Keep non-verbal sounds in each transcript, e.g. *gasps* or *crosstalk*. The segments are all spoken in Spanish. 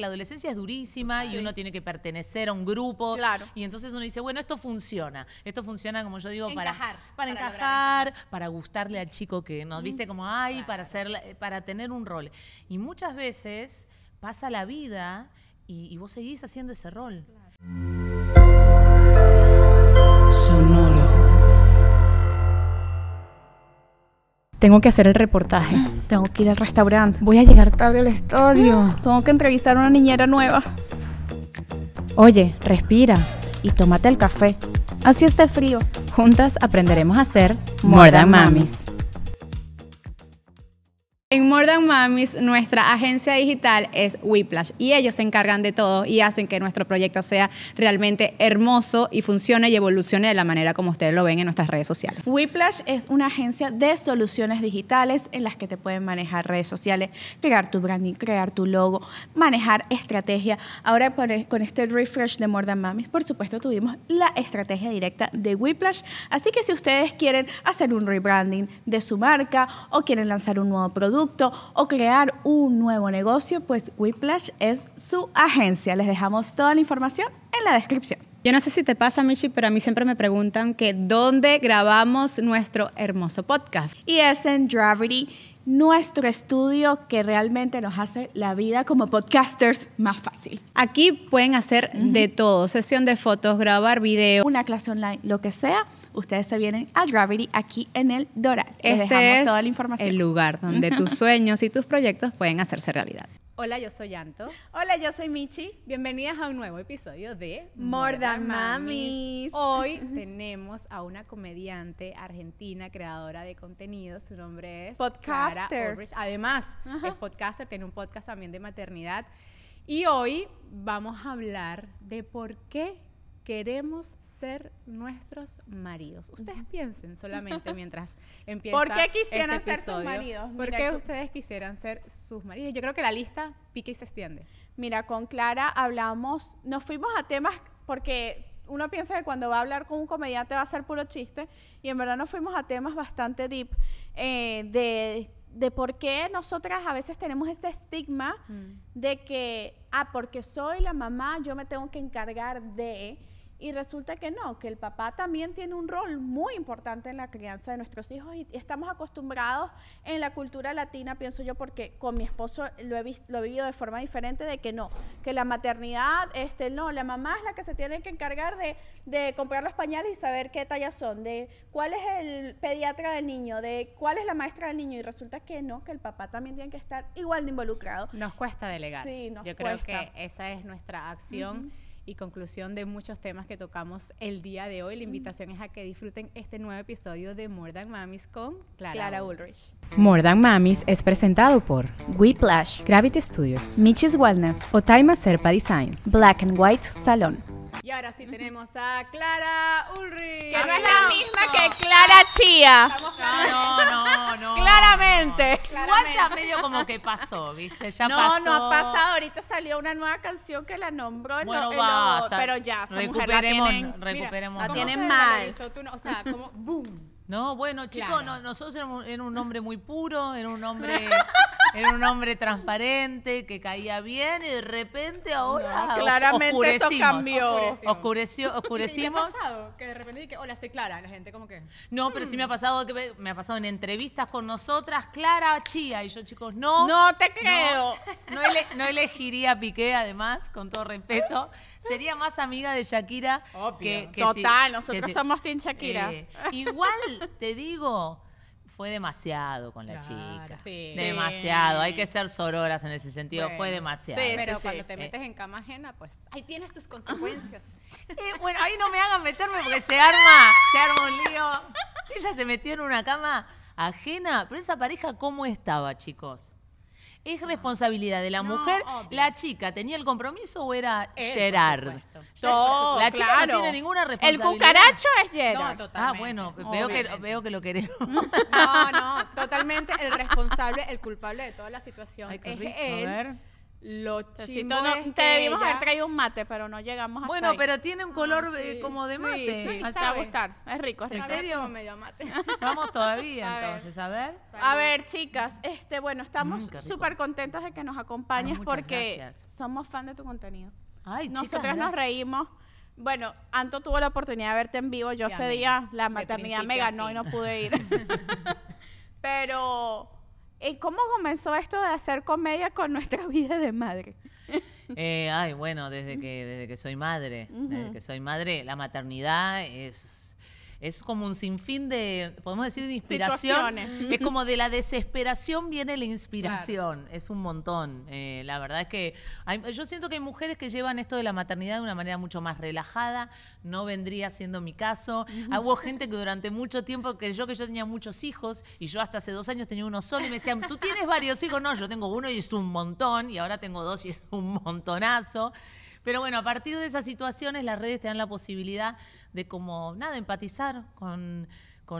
la adolescencia es durísima y uno tiene que pertenecer a un grupo. Y entonces uno dice, bueno, esto funciona. Esto funciona, como yo digo, para, para, encajar, para gustarle al chico que nos viste mm. como hay, para hacer, para tener un rol. Y muchas veces pasa la vida y, vos seguís haciendo ese rol. Tengo que hacer el reportaje. *clears throat* Tengo que ir al restaurante. Voy a llegar tarde al estudio. *gasps* Tengo que entrevistar a una niñera nueva. Oye, respira y tómate el café. Así está frío. Juntas aprenderemos a hacer More Mamis. En More Than Mamis, nuestra agencia digital es Whiplash y ellos se encargan de todo y hacen que nuestro proyecto sea realmente hermoso y funcione y evolucione de la manera como ustedes lo ven en nuestras redes sociales. Whiplash es una agencia de soluciones digitales en las que te pueden manejar redes sociales, crear tu branding, crear tu logo, manejar estrategia. Ahora e, con este refresh de More Than por supuesto, tuvimos la estrategia directa de Whiplash. Así que si ustedes quieren hacer un rebranding de su marca o quieren lanzar un nuevo producto, o crear un nuevo negocio, pues Whiplash es su agencia. Les dejamos toda la información en la descripción. Yo no sé si te pasa, Michi, pero a mí siempre me preguntan que dónde grabamos nuestro hermoso podcast. Y es en Gravity nuestro estudio que realmente nos hace la vida como podcasters más fácil. Aquí pueden hacer de todo, sesión de fotos, grabar video, una clase online, lo que sea. Ustedes se vienen a Gravity aquí en el Doral. Les este dejamos toda la información. El lugar donde tus sueños y tus proyectos pueden hacerse realidad. Hola, yo soy Anto. Hola, yo soy Michi. Bienvenidas a un nuevo episodio de More Hoy *laughs* tenemos a una comediante argentina, creadora de contenido. Su nombre es podcaster. Además, es podcaster, tiene un podcast también de maternidad. Y hoy vamos a hablar de por qué queremos ser nuestros maridos. Ustedes piensen solamente mientras *laughs* empieza ¿Por qué este quisieran ser sus maridos? ¿Por qué ustedes quisieran ser sus maridos? Yo creo que la lista pique y se extiende. Mira, con Clara hablamos, nos fuimos a temas porque uno piensa que cuando va a hablar con un comediante va a ser puro chiste y en verdad nos fuimos a temas bastante deep eh, de, por qué nosotras a veces tenemos ese estigma mm. de que, ah, porque soy la mamá, yo me tengo que encargar de... Y resulta que no, que el papá también tiene un rol muy importante en la crianza de nuestros hijos y estamos acostumbrados en la cultura latina, pienso yo, porque con mi esposo lo he, lo he vivido de forma diferente, de que no, que la maternidad, este, no, la mamá es la que se tiene que encargar de, comprar los pañales y saber qué tallas son, de cuál es el pediatra del niño, de cuál es la maestra del niño y resulta que no, que el papá también tiene que estar igual de involucrado. Nos cuesta delegar. Sí, nos yo creo que esa es nuestra acción y conclusión de muchos temas que tocamos el día de hoy. La invitación es a que disfruten este nuevo episodio de More Than Mamis con Clara, Ulrich. More Than Mamis es presentado por Whiplash, Gravity Studios, Michis Wellness, Otaima Serpa Designs, Black and White Salon. Y ahora sí tenemos a Clara Ulrich. Que no es la misma que Clara Chía. No, no, no. Claramente. Igual ya medio como que pasó, ¿viste? Ya pasó. no no ha pasado. Ahorita salió una nueva canción que la nombró. bueno, basta. pero ya, esa mujer la tienen, recuperemos, mira, la tienen mal. o sea, como boom. No, bueno, chicos, nosotros éramos, era un hombre muy puro, era un hombre, *laughs* era un hombre transparente, que caía bien, y de repente ahora. claramente eso cambió. Oscureció, *laughs* oscurecimos. ¿Qué ha pasado? Que de repente dije, hola, soy Clara, la gente ¿cómo que. No, pero sí me ha hmm". pasado me, ha pasado en entrevistas con nosotras, Clara Chía. Y yo, chicos, no. No te creo. No, no elegiría a Piqué, además, con todo respeto. *laughs* sería más amiga de Shakira que, Total, nosotros somos Shakira. Eh, igual te digo, fue demasiado con la chica. Demasiado. Hay que ser sororas en ese sentido. fue demasiado. Sí, pero cuando te metes en cama ajena, pues ahí tienes tus consecuencias. *laughs* Eh, bueno, ahí no me hagan meterme porque se arma, se arma un lío. Ella se metió en una cama ajena. Pero esa pareja, ¿cómo estaba, chicos? ¿Es responsabilidad de la mujer? ¿La chica tenía el compromiso o era eh, Gerard? Todo, la chica no tiene ninguna responsabilidad. El cucaracho es Gerard. No, ah, bueno, veo que, veo que, lo queremos. *laughs* No, no, totalmente el responsable, el culpable de toda la situación es él. A ver lo chimo no, te debimos haber traído un mate, pero no llegamos a Bueno, pero tiene un color ah, eh, como de mate. Sí, va a gustar. Es rico, es rico. ¿En serio? Como medio mate. *laughs* Vamos todavía, entonces, a ver. A ver, chicas, este, bueno, estamos mm, súper contentas de que nos acompañes porque somos fan de tu contenido. Ay, nos reímos. Bueno, Anto tuvo la oportunidad de verte en vivo. Yo ese día la maternidad me ganó y no pude ir. *laughs* pero ¿Y eh, cómo comenzó esto de hacer comedia con nuestra *laughs* vida de madre? Eh, ay, bueno, desde que, desde que soy madre, desde que soy madre, la maternidad es es como un sinfín de, podemos decir, de inspiración. *laughs* Es como de la desesperación viene la inspiración. Es un montón. Eh, la verdad es que yo siento que hay mujeres que llevan esto de la maternidad de una manera mucho más relajada. No vendría siendo mi caso. Ah, hubo gente que durante mucho tiempo que yo que yo tenía muchos hijos y yo hasta hace dos años tenía uno solo y me decían, ¿tú tienes varios hijos? No, yo tengo uno y es un montón y ahora tengo dos y es un montonazo. Pero bueno, a partir de esas situaciones las redes te dan la posibilidad de como, nada, empatizar con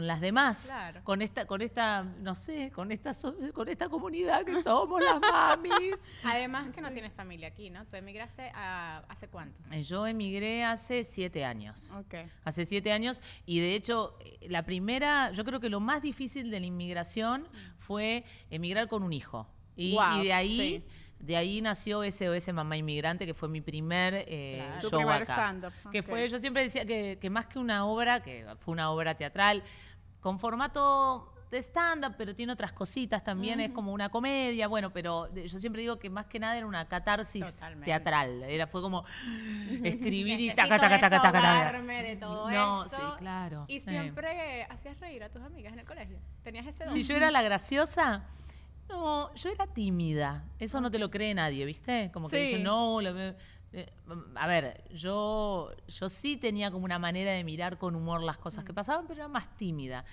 las demás, con esta, con esta, no sé, con esta, con esta comunidad que somos las mamis. *laughs* Además que no tienes familia aquí, ¿no? Tú emigraste hace cuánto? Eh, yo emigré hace siete años. Okay. Hace siete años y de hecho eh, la primera, yo creo que lo más difícil de la inmigración mm. fue emigrar con un hijo. Y, de ahí de ahí nació ese Mamá Inmigrante, que fue mi primer eh, show Que fue, yo siempre decía que, más que una obra, que fue una obra teatral, con formato de stand-up, pero tiene otras cositas también, es como una comedia, bueno, pero yo siempre digo que más que nada era una catarsis teatral, era fue como *laughs* escribir y taca, de todo no, sí, claro. Y siempre hacías reír a tus amigas en el colegio, tenías ese don. Si yo era la graciosa no, yo era tímida. Eso no te lo cree nadie, ¿viste? Como que no, lo eh, A ver, yo, yo sí tenía como una manera de mirar con humor las cosas que mm. pasaban, pero era más tímida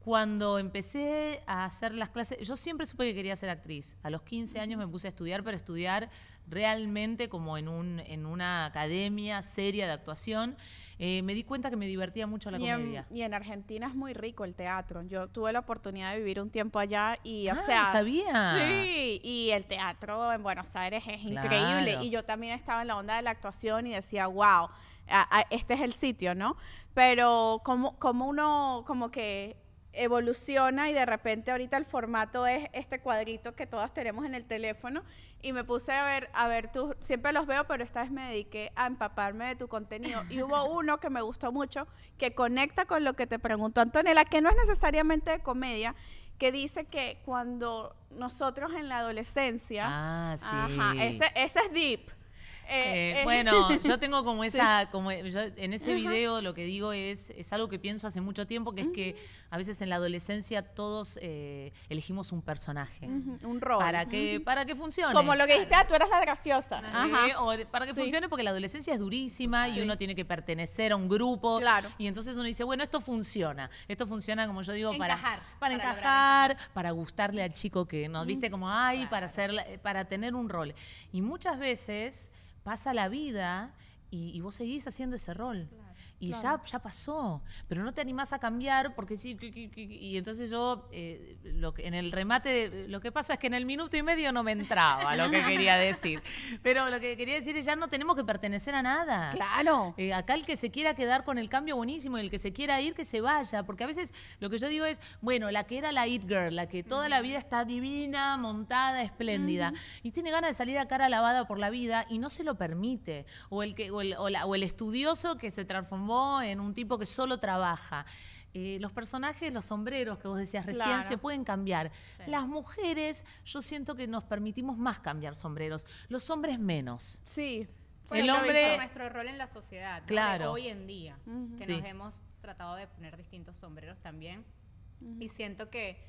cuando empecé a hacer las clases, yo siempre supe que quería ser actriz. A los 15 años me puse a estudiar, pero estudiar realmente como en, un, en una academia seria de actuación. Eh, me di cuenta que me divertía mucho la comedia. y en Argentina es muy rico el teatro. Yo tuve la oportunidad de vivir un tiempo allá y, o ah, sea. sabía! Sí, y el teatro en Buenos Aires es increíble. Y yo también estaba en la onda de la actuación y decía, ¡wow! este es el sitio, ¿no? Pero como, como uno, como que evoluciona y de repente ahorita el formato es este cuadrito que todos tenemos en el teléfono y me puse a ver, a ver tú, siempre los veo, pero esta vez me dediqué a empaparme de tu contenido y hubo *laughs* uno que me gustó mucho que conecta con lo que te preguntó Antonella, que no es necesariamente de comedia, que dice que cuando nosotros en la adolescencia, ah, ajá, ese, ese es deep. Eh, eh, eh. Bueno, yo tengo como *laughs* esa, como en ese video lo que digo es, es algo que pienso hace mucho tiempo, que es que ah. a veces en la adolescencia todos elegimos un personaje. Un rol. Para que, para que funcione. Como lo que dijiste, ah, tú eras la graciosa. para que funcione, porque la adolescencia es durísima y uno tiene que pertenecer a un grupo. Claro. Y entonces uno dice, bueno, esto funciona. Esto funciona, como yo digo, para, encajar. para, encajar, para gustarle al chico que nos viste mm. como, hay, para, hacer, para tener un rol. Y muchas veces pasa la vida y, vos seguís haciendo ese rol y ya, ya pasó, pero no te animás a cambiar porque sí, y entonces yo, eh, lo que, en el remate, lo que pasa es que en el minuto y medio no me entraba lo que quería decir, pero lo que quería decir es ya no tenemos que pertenecer a nada. Claro. Eh, acá el que se quiera quedar con el cambio buenísimo y el que se quiera ir, que se vaya, porque a veces lo que yo digo es, bueno, la que era la It Girl, la que toda la mm. vida está divina, montada, espléndida, y tiene ganas de salir a cara lavada por la vida y no se lo permite, o el, que, o el estudioso que se transformó en un tipo que solo trabaja. Eh, los personajes, los sombreros que vos decías recién, se pueden cambiar. Las mujeres, yo siento que nos permitimos más cambiar sombreros. Los hombres menos. Sí. el hombre. Nuestro rol en la sociedad. Claro. Hoy en día, que nos hemos tratado de poner distintos sombreros también. Y siento que,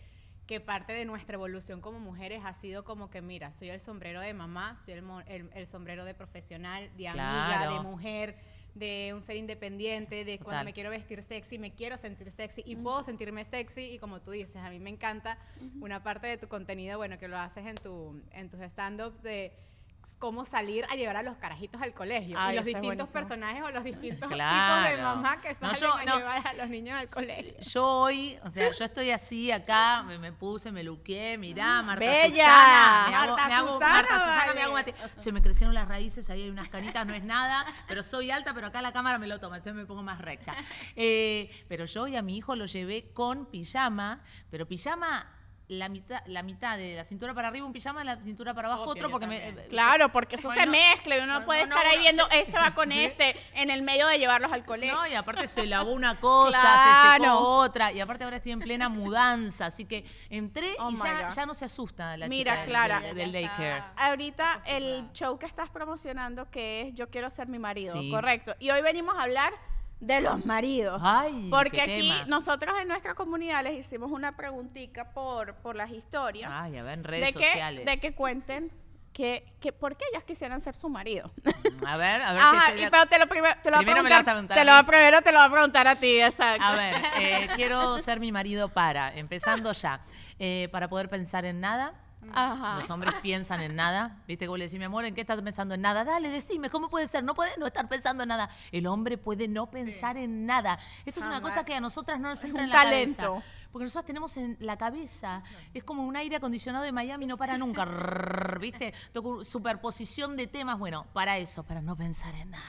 que parte de nuestra evolución como mujeres ha sido como que, mira, soy el sombrero de mamá, soy el, el, sombrero de profesional, de amiga, de mujer de un ser independiente, de cuando me quiero vestir sexy, me quiero sentir sexy y puedo sentirme sexy. Y como tú dices, a mí me encanta una parte de tu contenido, bueno, que lo haces en, tu, en tus stand up de cómo salir a llevar a los carajitos al colegio. y los distintos personajes o los distintos tipos de mamá que salen no, a llevar a los niños al colegio. Yo hoy, o sea, yo estoy así acá, me, puse, me luqué, mirá, Marta Susana. Me me mate. Se me crecieron las raíces, ahí hay unas canitas, no es nada, pero soy alta, pero acá la cámara me lo toma, entonces me pongo más recta. Eh, pero yo hoy a mi hijo lo llevé con pijama, pero pijama la mitad, la mitad de la cintura para arriba un pijama, la cintura para abajo oh, otro, porque me, eh, Claro, porque eso se mezcla y uno puede estar ahí viendo, este va con *laughs* este, en el medio de llevarlos al colegio. No, y aparte se lavó una cosa, se *laughs* secó otra, y aparte ahora estoy en plena mudanza, así que entré oh y ya, no se asusta la Mira, chica Clara, del, daycare. Ahorita el show que estás promocionando que es Yo quiero ser mi marido, correcto. Y hoy venimos a hablar de los maridos. Porque aquí nosotros en nuestra comunidad les hicimos una preguntita por, por las historias. de Que, de que cuenten que, que por qué ellas quisieran ser su marido. Mm, a ver, a ver si pero te lo, primero, te lo a preguntar, te lo, voy a preguntar a ti, exacto. A ver, eh, quiero ser mi marido para, empezando ya, eh, para poder pensar en nada, los hombres piensan en nada. ¿Viste cómo le decís, mi amor, en qué estás pensando en nada? Dale, decime, ¿cómo puede ser? No puede no estar pensando en nada. El hombre puede no pensar en nada. Esto es una cosa que a nosotras no nos entra en la talento. Porque nosotros tenemos en la cabeza, es como un aire acondicionado de Miami, no para nunca. ¿Viste? Superposición de temas. Bueno, para eso, para no pensar en nada.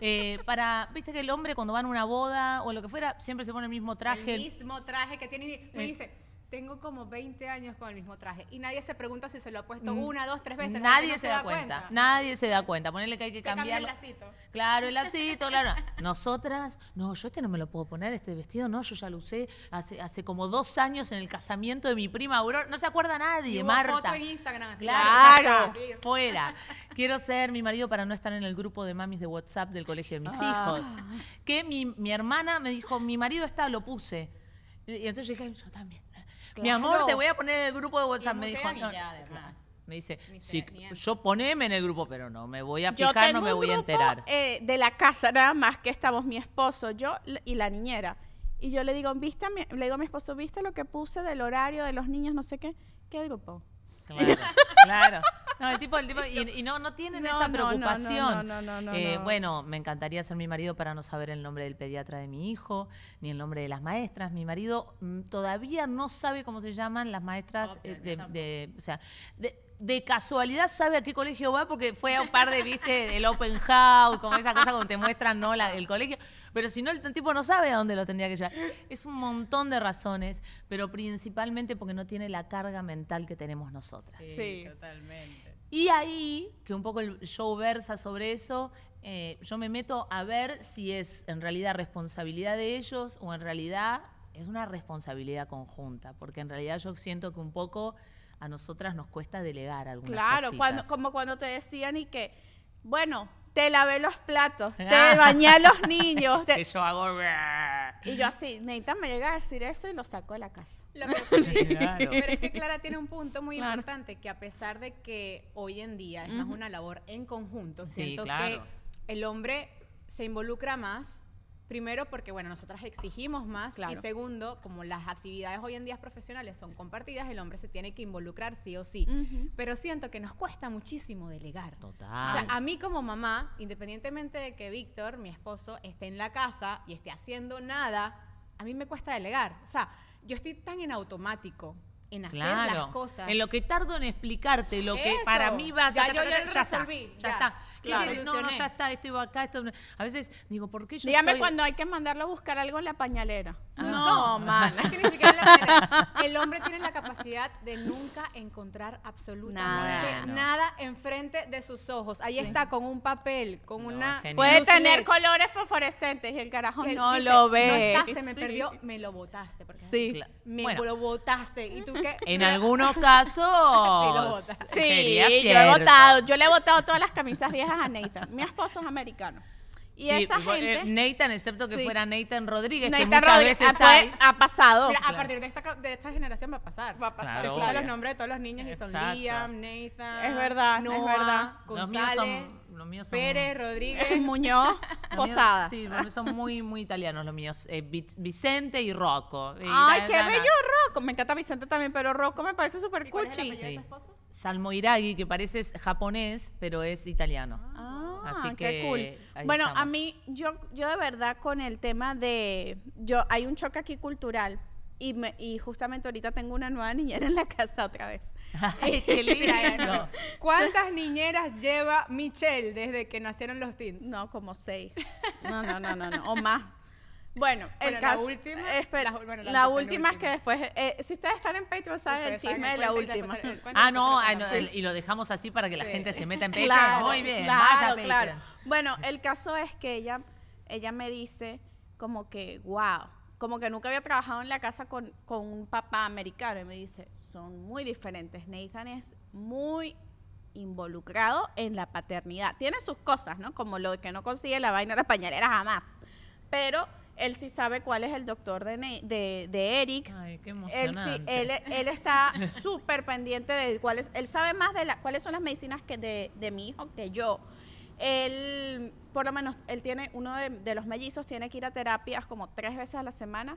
Eh, para, viste que el hombre cuando va a una boda o lo que fuera, siempre se pone el mismo traje. El mismo traje que tiene. Me dice tengo como 20 años con el mismo traje y nadie se pregunta si se lo ha puesto mm, una, dos, tres veces. Nadie se, da, cuenta. Nadie se da cuenta. Ponerle que hay que, que cambiarlo. el lacito. Claro, el *laughs* lacito, claro. Nosotras, no, yo este no me lo puedo poner, este vestido no, yo ya lo usé hace, hace como dos años en el casamiento de mi prima Aurora. No se acuerda nadie, y hubo Marta. Foto en Instagram. Claro, claro. *laughs* fuera. Quiero ser mi marido para no estar en el grupo de mamis de WhatsApp del colegio de mis ah. hijos. Que mi, mi hermana me dijo, mi marido está, lo puse. Y entonces yo dije, yo también. Mi amor, te voy a poner en el grupo de WhatsApp. Me dijo, me dice, yo poneme en el grupo, pero no, me voy a fijar, no me voy a enterar. Eh, de la casa, nada más que estamos mi esposo, yo y la niñera. Y yo le digo, ¿viste? Le digo a mi esposo, ¿viste lo que puse del horario de los niños, no sé qué? ¿Qué grupo? Claro, claro. *laughs* No, el tipo, el tipo y, no, no tienen esa preocupación. No, eh, no, bueno, me encantaría ser mi marido para no saber el nombre del pediatra de mi hijo, ni el nombre de las maestras. Mi marido mm, todavía no sabe cómo se llaman las maestras eh, de, o sea, de, casualidad sabe a qué colegio va porque fue a un par de, viste, el open house, como esa cosa donde te muestran, ¿no? el colegio. Pero si no, el tipo no sabe a dónde lo tendría que llevar. Es un montón de razones, pero principalmente porque no tiene la carga mental que tenemos nosotras. sí. totalmente. Y ahí, que un poco el show versa sobre eso, eh, yo me meto a ver si es en realidad responsabilidad de ellos o en realidad es una responsabilidad conjunta, porque en realidad yo siento que un poco a nosotras nos cuesta delegar algunas cosas Claro, como cuando te decían y que, bueno, te lavé los platos, te ah. bañé a los *laughs* niños. Te... hago. Y yo así, Neita me llega a decir eso y lo saco de la casa. *laughs* Pero es que Clara tiene un punto muy importante que a pesar de que hoy en día es más una labor en conjunto, siento que el hombre se involucra más Primero, porque bueno, nosotras exigimos más. Y segundo, como las actividades hoy en día profesionales son compartidas, el hombre se tiene que involucrar sí o sí. Pero siento que nos cuesta muchísimo delegar. Total. O sea, a mí como mamá, independientemente de que Víctor, mi esposo, esté en la casa y esté haciendo nada, a mí me cuesta delegar. O sea, yo estoy tan en automático en hacer las cosas. En lo que tardo en explicarte, lo que para mí va a ya, ya, ya, ya, resolví, ya, está no, no, ya está, esto acá, A veces digo, ¿por qué yo Dígame cuando hay que mandarlo a buscar algo en la pañalera. Ah. No, man. *laughs* Es que ni siquiera El hombre tiene la capacidad de nunca encontrar absolutamente nada, nada enfrente de sus ojos. Ahí está con un papel, con una... Puede tener colores fosforescentes y el carajo no lo ve. No se me perdió, me lo botaste. sí. Me lo botaste. ¿Y tú qué? *laughs* En algunos casos... *laughs* sí, lo Sí, yo he votado. Yo le he votado todas las camisas viejas a Nathan. Mi esposo es americano. Y esa eh, gente. Nathan, excepto que fuera Nathan Rodríguez, que muchas Rodríguez, veces ah, pues, ha, pasado. A partir de esta, generación va a pasar. Va a pasar. Claro, los nombres de todos los niños y son Liam, Nathan. Es verdad, Noah, es verdad. González. Los míos son, Pérez, Rodríguez, *laughs* Muñoz, Posada. sí, los míos son muy, muy italianos los míos. Eh, Vicente y Rocco. Ay, qué bello Rocco. Me encanta Vicente también, pero Rocco me parece súper cuchi. es el de salmoiragi, que parece japonés, pero es italiano. Ah, qué cool. Bueno, a mí, yo, yo de verdad con el tema de, yo, hay un choque aquí cultural. Y, y justamente ahorita tengo una nueva niñera en la casa otra vez. *laughs* Ay, qué *laughs* lindo. ¿Cuántas niñeras lleva Michelle desde que nacieron los teens? No, como seis. No, no, no, no, no. o más. Bueno, la última, espera, la, última es que después, eh, si ustedes están en Patreon saben el chisme de la última. ah, no, ah, y lo dejamos así para que la gente se meta en *laughs* Patreon. Muy bien, claro, Bueno, el caso es que ella, ella me dice como que, wow, como que nunca había trabajado en la casa con, con, un papá americano y me dice, son muy diferentes. Nathan es muy involucrado en la paternidad. Tiene sus cosas, ¿no? Como lo que no consigue la vaina de pañalera jamás. Pero él sí sabe cuál es el doctor de, de, Eric. Ay, qué emocionante. Él, él, está *laughs* súper pendiente de cuáles, él sabe más de cuáles son las medicinas que de, mi hijo que yo. Él, por lo menos, él tiene, uno de, de los mellizos tiene que ir a terapias como tres veces a la semana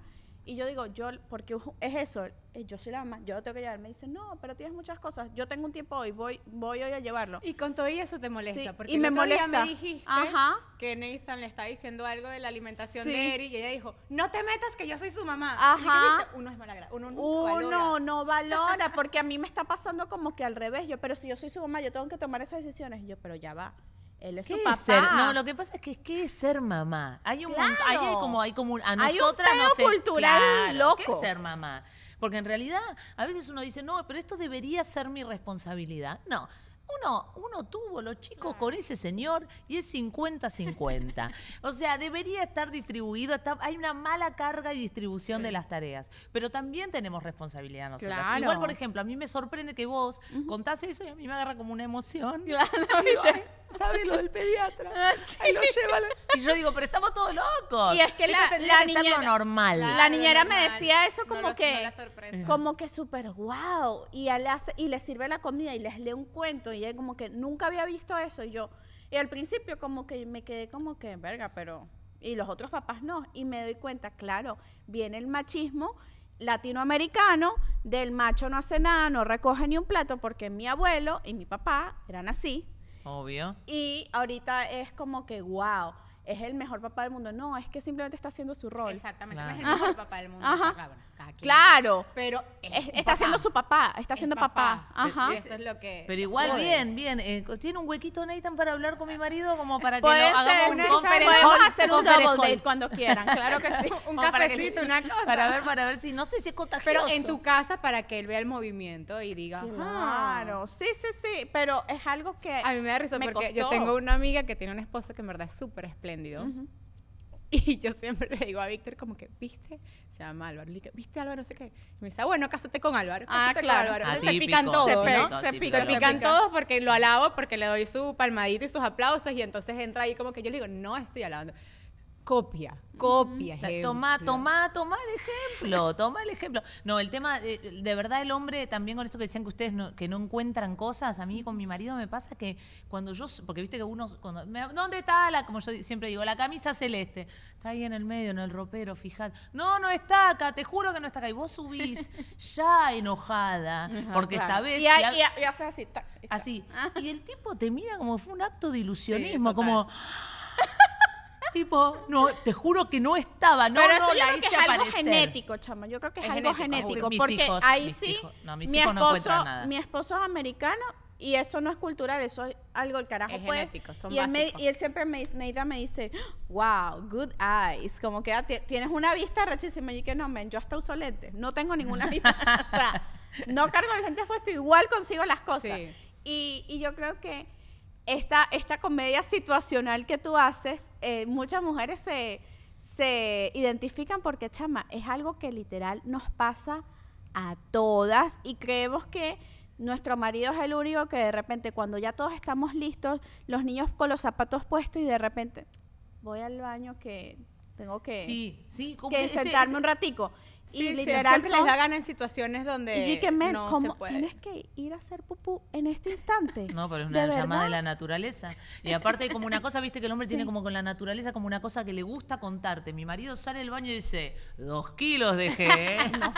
y yo digo, yo, porque *laughs* es eso, eh, yo soy la mamá, yo lo tengo que llevar. Me dice, no, pero tienes muchas cosas, yo tengo un tiempo hoy, voy, voy hoy a llevarlo. Y con todo eso te molesta, porque y me molesta. me dijiste Ajá. que Nathan le está diciendo algo de la alimentación de Eri y ella dijo, no te metas que yo soy su mamá. Ajá. uno es mala, uno no uno valora. no valora, *laughs* porque a mí me está pasando como que al revés, yo, pero si yo soy su mamá, yo tengo que tomar esas decisiones. yo, pero ya va él es ¿Qué su papá. ser? No, lo que pasa es que ¿qué es ser mamá? Hay un hay como hay como a nosotras hay un cultural loco. ¿Qué es ser mamá? Porque en realidad a veces uno dice, "No, pero esto debería ser mi responsabilidad." No, uno, uno tuvo los chicos con ese señor y es 50-50. *laughs* o sea, debería estar distribuido, hay una mala carga y distribución de las tareas, pero también tenemos responsabilidad nosotros. Igual, por ejemplo, a mí me sorprende que vos uh eso y a mí me agarra como una emoción. Claro, *laughs* lo del pediatra. *laughs* Y yo digo, pero estamos todos locos. Y es que la, que niñera, lo normal. La, niñera me decía eso como que, como que súper wow. Y, y les sirve la comida y les lee un cuento ella como que nunca había visto eso y yo, y al principio como que me quedé como que, verga, pero, y los otros papás no, y me doy cuenta, claro, viene el machismo latinoamericano, del macho no hace nada, no recoge ni un plato, porque mi abuelo y mi papá eran así. Obvio. Y ahorita es como que, wow es el mejor papá del mundo. No, es que simplemente está haciendo su rol. Exactamente, es el mejor papá del mundo. Claro. Pero está haciendo su papá, está siendo papá. Ajá. Eso es lo que. Pero igual, bien, bien. Eh, ¿Tiene un huequito, Nathan, para hablar con mi marido? Como para que lo hagamos una Podemos hacer un double date cuando quieran, claro que sí. *laughs* un cafecito, una *laughs* cosa. Para ver, para ver si. No sé si es contagioso. Pero en tu casa, para que él vea el movimiento y diga. Claro. Sí, sí, sí. Pero es algo que. A mí me da risa porque yo tengo una amiga que tiene un esposo que en verdad es súper espléndido. Y yo siempre le digo a Víctor como que, ¿viste? Se llama Álvaro. Le ¿viste Álvaro? No sé qué. Y me dice, ah, bueno, cásate con Álvaro. ah, claro. Entonces ah, se pican todos, se, pican, se pican todos porque lo alabo, porque le doy su palmadita y sus aplausos. Y entonces entra ahí como que yo le digo, no estoy alabando copia, copia. Tomá, Toma, toma, toma el ejemplo, toma el ejemplo. No, el tema, eh, de, verdad el hombre, también con esto que decían que ustedes no, que no encuentran cosas, a mí con mi marido me pasa que cuando yo, porque viste que uno, ¿dónde está la, como yo siempre digo, la camisa celeste? Está ahí en el medio, en el ropero, fijad No, no está acá, te juro que no está acá. Y vos subís *laughs* ya enojada, porque sabés... Y, así, Así. Y el tipo te mira como fue un acto de ilusionismo, como... *laughs* tipo, no, te juro que no estaba, no, Pero eso no, yo la creo que es algo genético, chama. Yo creo que es, algo genético, porque ahí sí, mi, esposo, mi esposo es americano y eso no es cultural, eso es algo el carajo. Es y, él y él siempre me dice, me dice, wow, good eyes, como que ah, tienes una vista rechísima. Y me que no, men, yo hasta uso lentes, no tengo ninguna vista, *laughs* o sea, no cargo la lentes puesto igual consigo las cosas. y yo creo que esta, esta comedia situacional que tú haces, eh, muchas mujeres se, identifican porque, chama, es algo que literal nos pasa a todas y creemos que nuestro marido es el único que de repente cuando ya todos estamos listos, los niños con los zapatos puestos y de repente voy al baño que tengo que, que sentarme un ratico. Sí, y literal siempre les en situaciones donde que no se puede? tienes que ir a hacer pupú en este instante? No, pero es una llamada de la naturaleza. Y aparte como una cosa, viste que el hombre tiene como con la naturaleza como una cosa que le gusta contarte. Mi marido sale del baño y dice, dos kilos dejé. *laughs* no,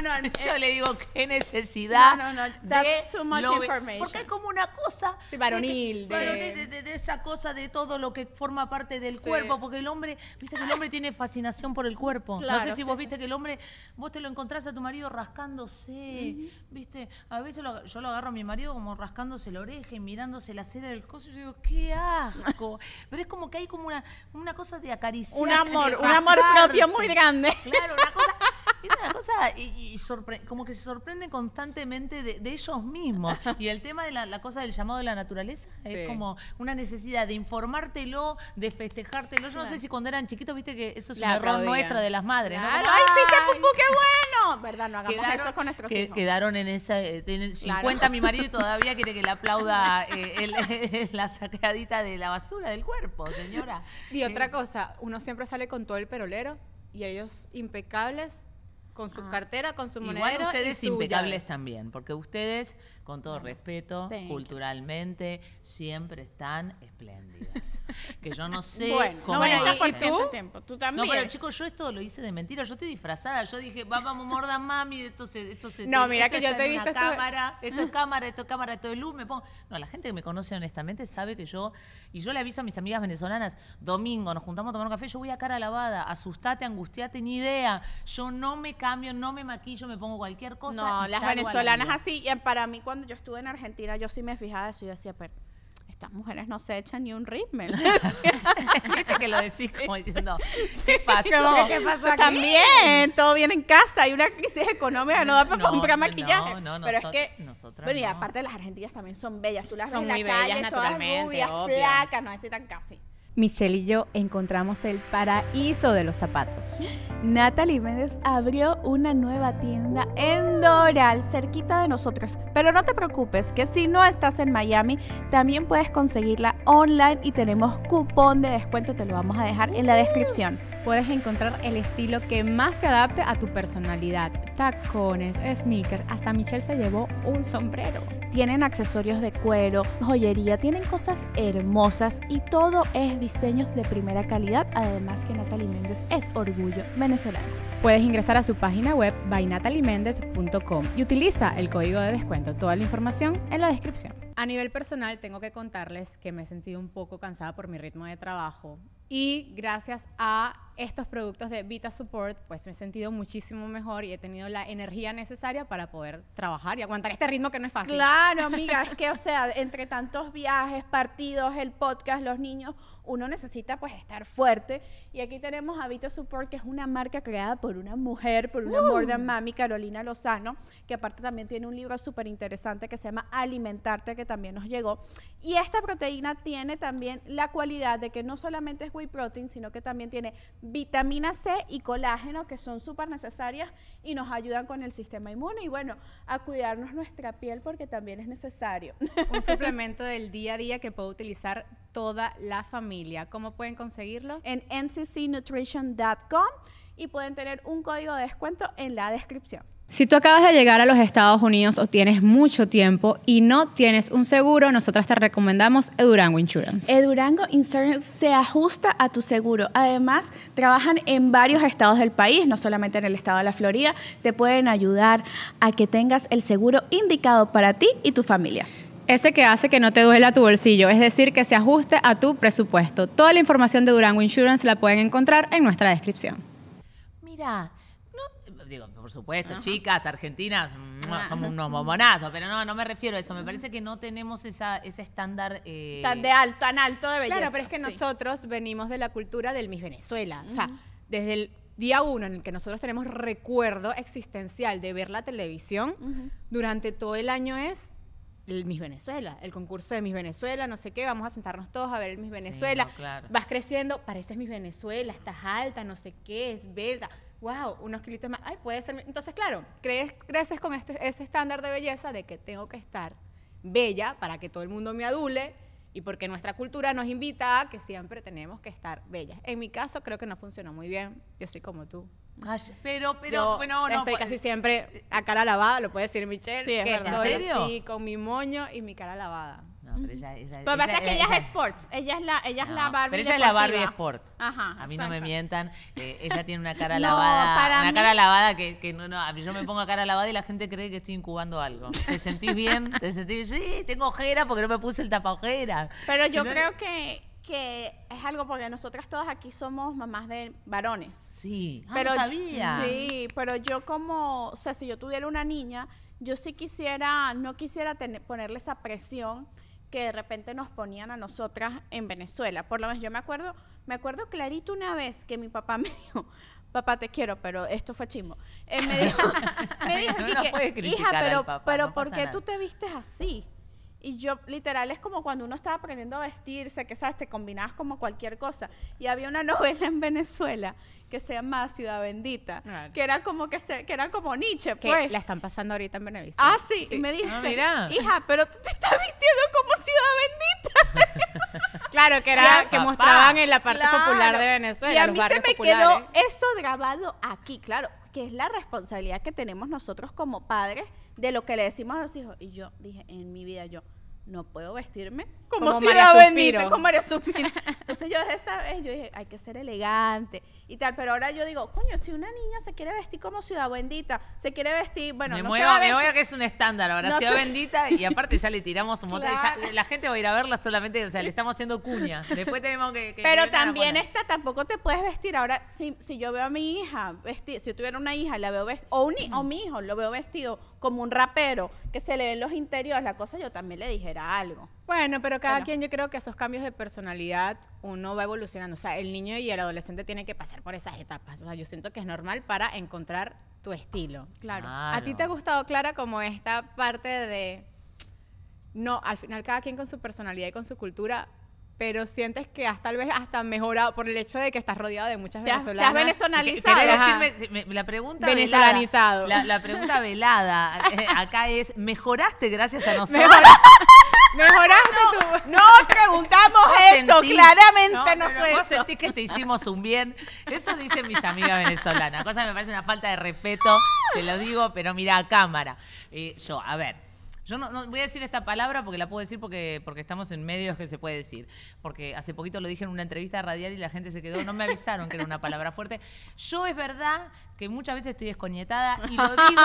no, no, *laughs* eh, Yo le digo, qué necesidad. No, no, no. That's too much information. Porque hay como una cosa. Sí, varonil. De, de, esa cosa de todo lo que forma parte del cuerpo. Porque el hombre, viste que el hombre tiene fascinación por el cuerpo. no sé si vos viste que el hombre, vos te lo encontrás a tu marido rascándose, ¿viste? A veces yo lo agarro a mi marido como rascándose la oreja y mirándose la cera del coso y yo digo, qué asco. *laughs* Pero es como que hay como una, una cosa de acariciar. Un amor, un amor propio muy grande. Claro, una cosa y una cosa y, como que se sorprenden constantemente de, ellos mismos. Y el tema de la, cosa del llamado de la naturaleza es como una necesidad de informártelo, de festejártelo. Yo no sé si cuando eran chiquitos, viste que eso es un error nuestro de las madres. ¿no? ¡Ay, sí, qué pupú, qué bueno! ¿Verdad? No hagamos eso con nuestros hijos. Quedaron en esa. 50 eh, mi marido y *laughs* todavía quiere que le aplauda eh, *laughs* la sacadita de la basura del cuerpo, señora. Y otra eh. cosa, uno siempre sale con todo el perolero y ellos impecables con su cartera, con su moneda. Igual ustedes impecables también, porque ustedes con todo respeto, culturalmente, siempre están espléndidas. *laughs* que yo no sé bueno, cómo. No, bueno, por tiempo. Tú también. No, pero chicos, yo esto lo hice de mentira. Yo estoy disfrazada. Yo dije, vamos, morda mami, esto se. Esto no, mira que yo te he visto. Cámara, *laughs* esto, es cámara, esto es cámara, esto es luz. Me pongo. No, la gente que me conoce honestamente sabe que yo. Y yo le aviso a mis amigas venezolanas, domingo, nos juntamos a tomar un café, yo voy a cara lavada, asustate, angustiate, ni idea. Yo no me cambio, no me maquillo, me pongo cualquier cosa. No, las venezolanas así, para mí cuando yo estuve en Argentina, yo sí me fijaba eso y yo decía, pero estas mujeres no se echan ni un ritmo. Viste *laughs* *laughs* que lo decís como diciendo, ¿qué pasó? ¿Qué pasó aquí? También, todo bien en casa, hay una crisis económica, no, da para comprar maquillaje. No, no, pero es que, nosotras bueno, y aparte las argentinas también son bellas, tú las son la muy calle, bellas, todas rubias, flacas, no tan casi. Michelle y yo encontramos el paraíso de los zapatos. Natalie Méndez abrió una nueva tienda en Doral, cerquita de nosotros. Pero no te preocupes, que si no estás en Miami, también puedes conseguirla online y tenemos cupón de descuento, te lo vamos a dejar en la descripción. Puedes encontrar el estilo que más se adapte a tu personalidad. Tacones, sneakers, hasta Michelle se llevó un sombrero. Tienen accesorios de cuero, joyería, tienen cosas hermosas y todo es diseños de primera calidad, además que Natalie Méndez es orgullo venezolano. Puedes ingresar a su página web bynataliméndez.com y utiliza el código de descuento. Toda la información en la descripción. A nivel personal, tengo que contarles que me he sentido un poco cansada por mi ritmo de trabajo y gracias a estos productos de Vita Support, pues me he sentido muchísimo mejor y he tenido la energía necesaria para poder trabajar y aguantar este ritmo que no es fácil. Claro, *laughs* amiga, es que, o sea, entre tantos viajes, partidos, el podcast, los niños, uno necesita pues estar fuerte. Y aquí tenemos a Vita Support, que es una marca creada por una mujer, por una uh. mami, Carolina Lozano, que aparte también tiene un libro súper interesante que se llama Alimentarte, que también nos llegó. Y esta proteína tiene también la cualidad de que no solamente es whey protein, sino que también tiene vitamina C y colágeno que son súper necesarias y nos ayudan con el sistema inmune y bueno, a cuidarnos nuestra piel porque también es necesario. Un *laughs* suplemento del día a día que puede utilizar toda la familia. ¿Cómo pueden conseguirlo? En nccnutrition.com y pueden tener un código de descuento en la descripción. Si tú acabas de llegar a los Estados Unidos o tienes mucho tiempo y no tienes un seguro, nosotras te recomendamos Edurango Insurance. Edurango Insurance se ajusta a tu seguro. Además, trabajan en varios estados del país, no solamente en el estado de la Florida. Te pueden ayudar a que tengas el seguro indicado para ti y tu familia ese que hace que no te duela tu bolsillo, es decir, que se ajuste a tu presupuesto. Toda la información de Durango Insurance la pueden encontrar en nuestra descripción. Mira, por supuesto, chicas, argentinas, mm, ah. somos unos momonazos, *laughs* pero no, no me refiero a eso. Me parece que no tenemos esa, ese estándar. Eh, tan, de alto, tan alto de belleza. Claro, pero es que nosotros venimos de la cultura del Miss Venezuela. O sea, desde el día uno en el que nosotros tenemos recuerdo existencial de ver la televisión, durante todo el año es el Miss Venezuela, el concurso de Miss Venezuela, no sé qué, vamos a sentarnos todos a ver el Miss Venezuela. Vas creciendo, pareces Miss Venezuela, estás alta, no sé qué, es verdad wow, unos kilitos más, ay, puede ser. Entonces, claro, crees, creces con este, ese estándar de belleza de que tengo que estar bella para que todo el mundo me adule y porque nuestra cultura nos invita a que siempre tenemos que estar bellas. En mi caso creo que no funcionó muy bien, yo soy como tú. pero, pero, bueno, no. Estoy pues, casi siempre a cara lavada, lo puede decir Michelle. Sí, es verdad. con mi moño y mi cara lavada pero ella, es que ella, es sports, ella es la, ella ah, Barbie Pero ella es la Barbie sport. a mí no me mientan, eh, ella tiene una cara *laughs* lavada, una cara lavada que, no, yo me pongo cara lavada y la gente cree que estoy incubando algo. ¿Te *laughs* sentís bien? ¿Te sentís Sí, tengo ojera porque no me puse el tapa Pero yo creo que que es algo porque nosotras todas aquí somos mamás de varones. Sí, ah, pero sabía. Yo, sí, pero yo como, o sea, si yo tuviera una niña, yo sí quisiera, no quisiera ponerle esa presión que de repente nos ponían a nosotras en Venezuela. Por lo menos yo me acuerdo, me acuerdo clarito una vez que mi papá *laughs* me dijo, papá te quiero, pero esto fue chismo. Eh, me dijo, *laughs* me dijo hija, pero, pero ¿por qué tú te vistes así? Y yo, literal, es como cuando uno estaba aprendiendo a vestirse, que sabes, te combinabas como cualquier cosa. Y había una *laughs* novela en Venezuela que se llama Ciudad Bendita, que era como que se, que era como Nietzsche, Que pues. la están pasando ahorita en Venezuela Ah, sí. Y me ah, dice hija, pero tú te estás vistiendo como Ciudad Bendita. Claro, que era que mostraban en la parte popular de Venezuela. Y a mí se me quedó eso grabado aquí, claro, que es la responsabilidad que tenemos nosotros como padres de lo que le decimos a los hijos. Y yo dije, en mi vida yo, no puedo vestirme como, ciudad bendita, como María *laughs* Entonces yo desde esa vez, yo dije, hay que ser elegante y tal, pero ahora yo digo, coño, si una niña se quiere vestir como ciudad bendita, se quiere vestir, bueno, me no Me voy a que es un estándar ahora, ciudad bendita, y *laughs* aparte ya le tiramos un la gente va a ir a verla solamente, o sea, le estamos haciendo cuña, después tenemos que... pero también esta, tampoco te puedes vestir, ahora si, si yo veo a mi hija vestir, si yo tuviera una hija, la veo vestida, o, o mi hijo lo veo vestido como un rapero que se le en los interiores, la cosa yo también le dijera algo. Bueno, pero cada quien, yo creo que esos cambios de personalidad uno va evolucionando. O sea, el niño y el adolescente tienen que pasar por esas etapas. O sea, yo siento que es normal para encontrar tu estilo. claro. ¿A ti te ha gustado, Clara, como esta parte de... No, al final cada quien con su personalidad y con su cultura pero sientes que has tal vez hasta mejorado por el hecho de que estás rodeado de muchas venezolanas. Te la pregunta Velada, la, pregunta velada eh, acá es, ¿mejoraste gracias a nosotros? *laughs* mejoraste no, preguntamos *laughs* eso, claramente no, fue vos eso. sentís que te hicimos un bien. Eso dicen mis amigas venezolanas. Cosa que me parece una falta de respeto, te lo digo, pero mira a cámara. Eh, yo, a ver yo no, voy a decir esta palabra porque la puedo decir porque, porque estamos en medios que se puede decir. Porque hace poquito lo dije en una entrevista radial y la gente se quedó, no me avisaron que era una palabra fuerte. Yo es verdad que muchas veces estoy escoñetada y lo digo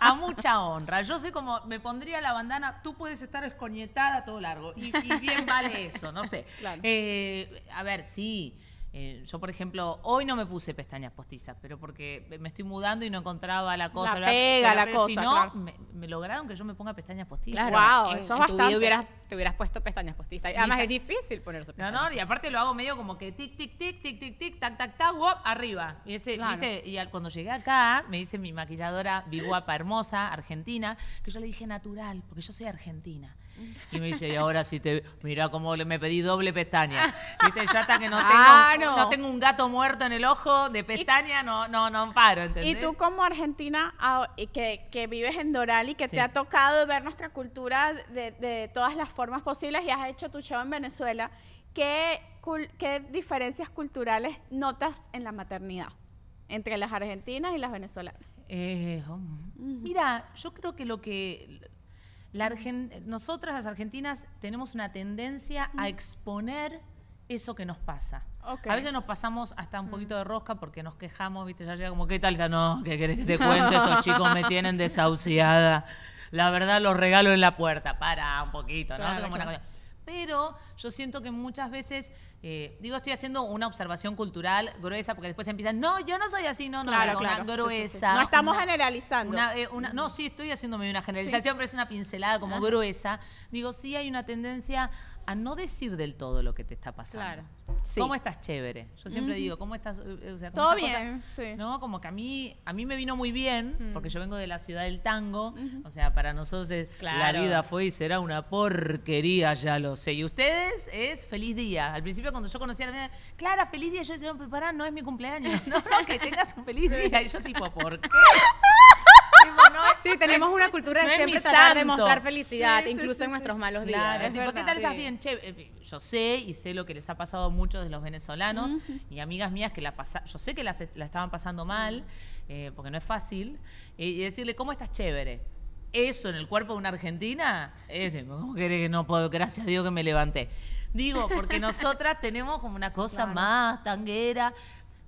a mucha honra. Yo sé como, me pondría la bandana, tú puedes estar escoñetada todo largo y, bien vale eso, no sé. Eh, a ver, sí. Eh, yo, por ejemplo, hoy no me puse pestañas postizas, pero porque me estoy mudando y no encontraba la cosa. La pega, la, cosa. Si no, me, lograron que yo me ponga pestañas postizas. Claro, wow, eso es bastante. Tu hubieras, te hubieras puesto pestañas postizas. Además, es difícil ponerse pestañas. No, no, y aparte lo hago medio como que tic, tic, tic, tic, tic, tic, tac, tac, tac, guap arriba. Y, ese, ¿viste? y al, cuando llegué acá, me dice mi maquilladora, guapa hermosa, argentina, que yo le dije natural, porque yo soy argentina. Y me dice, y ahora si te. Mira cómo le, me pedí doble pestaña. *laughs* Viste, yo hasta que no ah, tengo, no. tengo un gato muerto en el ojo de pestaña, no, no, no paro. ¿entendés? Y tú, como argentina, ah, que, que vives en Doral y que te ha tocado ver nuestra cultura de, todas las formas posibles y has hecho tu show en Venezuela, ¿qué, qué diferencias culturales notas en la maternidad entre las argentinas y las venezolanas? Eh, um, mira, yo creo que lo que la Nosotras las argentinas tenemos una tendencia a exponer eso que nos pasa. A veces nos pasamos hasta un mm. poquito de rosca porque nos quejamos, viste, ya llega como, ¿qué tal? No, ¿qué querés que te cuente? Estos *laughs* chicos me tienen desahuciada. La verdad, los regalo en la puerta. Para, un poquito, ¿no? Pero yo siento que muchas veces, eh, digo, estoy haciendo una observación cultural gruesa, porque después empiezan, no, yo no soy así, no, no, claro, Una gruesa. No estamos generalizando. Una, eh, una, no, sí, estoy haciéndome una generalización, pero es una pincelada como ah. gruesa. Digo, sí hay una tendencia a no decir del todo lo que te está pasando. Claro. ¿Cómo estás chévere? Yo siempre digo, ¿cómo estás? Eh, todo bien, sí. No, como que a mí, a mí me vino muy bien, mm. porque yo vengo de la ciudad del tango, o sea, para nosotros la vida fue y será una porquería, ya lo sé. Y ustedes es feliz día. Al principio cuando yo conocía a la Clara, feliz día, yo decía, no, pará, no es mi cumpleaños, *laughs* no, no, que tengas un feliz día. Y yo tipo, ¿por *laughs* qué? Sí, tenemos una cultura de siempre tratar demostrar felicidad, incluso en nuestros malos días. ¿qué tal estás bien? Che, eh, yo sé y sé lo que les ha pasado a muchos de los venezolanos y amigas mías que la pasa, yo sé que las, la estaban pasando mal, eh, porque no es fácil, eh, y decirle, ¿cómo estás chévere? Eso en el cuerpo de una argentina es de, que no puedo? Gracias a Dios que me levanté. Digo, porque nosotras tenemos como una cosa más tanguera,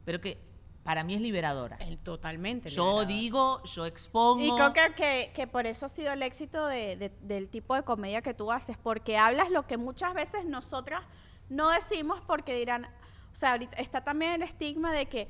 pero que para mí es liberadora. totalmente. Yo digo, yo expongo. Y creo que, que, por eso ha sido el éxito del tipo de comedia que tú haces, porque hablas lo que muchas veces nosotras no decimos porque dirán, o sea, ahorita está también el estigma de que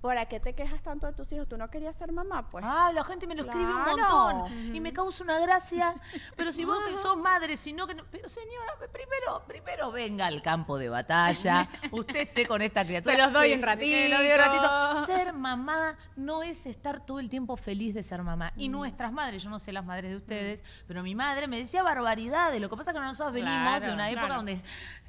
¿Para qué te quejas tanto de tus hijos? ¿Tú no querías ser mamá? Pues. Ah, la gente me lo escribe un montón y me causa una gracia. Pero si vos que sos madre, si no que no. Pero señora, primero, primero venga al campo de batalla. *laughs* Usted esté con esta criatura. Se los doy en un ratito. Ser mamá no es estar todo el tiempo feliz de ser mamá. Y mm. nuestras madres, yo no sé las madres de ustedes, pero mi madre me decía barbaridades. Lo que pasa es que nosotros venimos de una época donde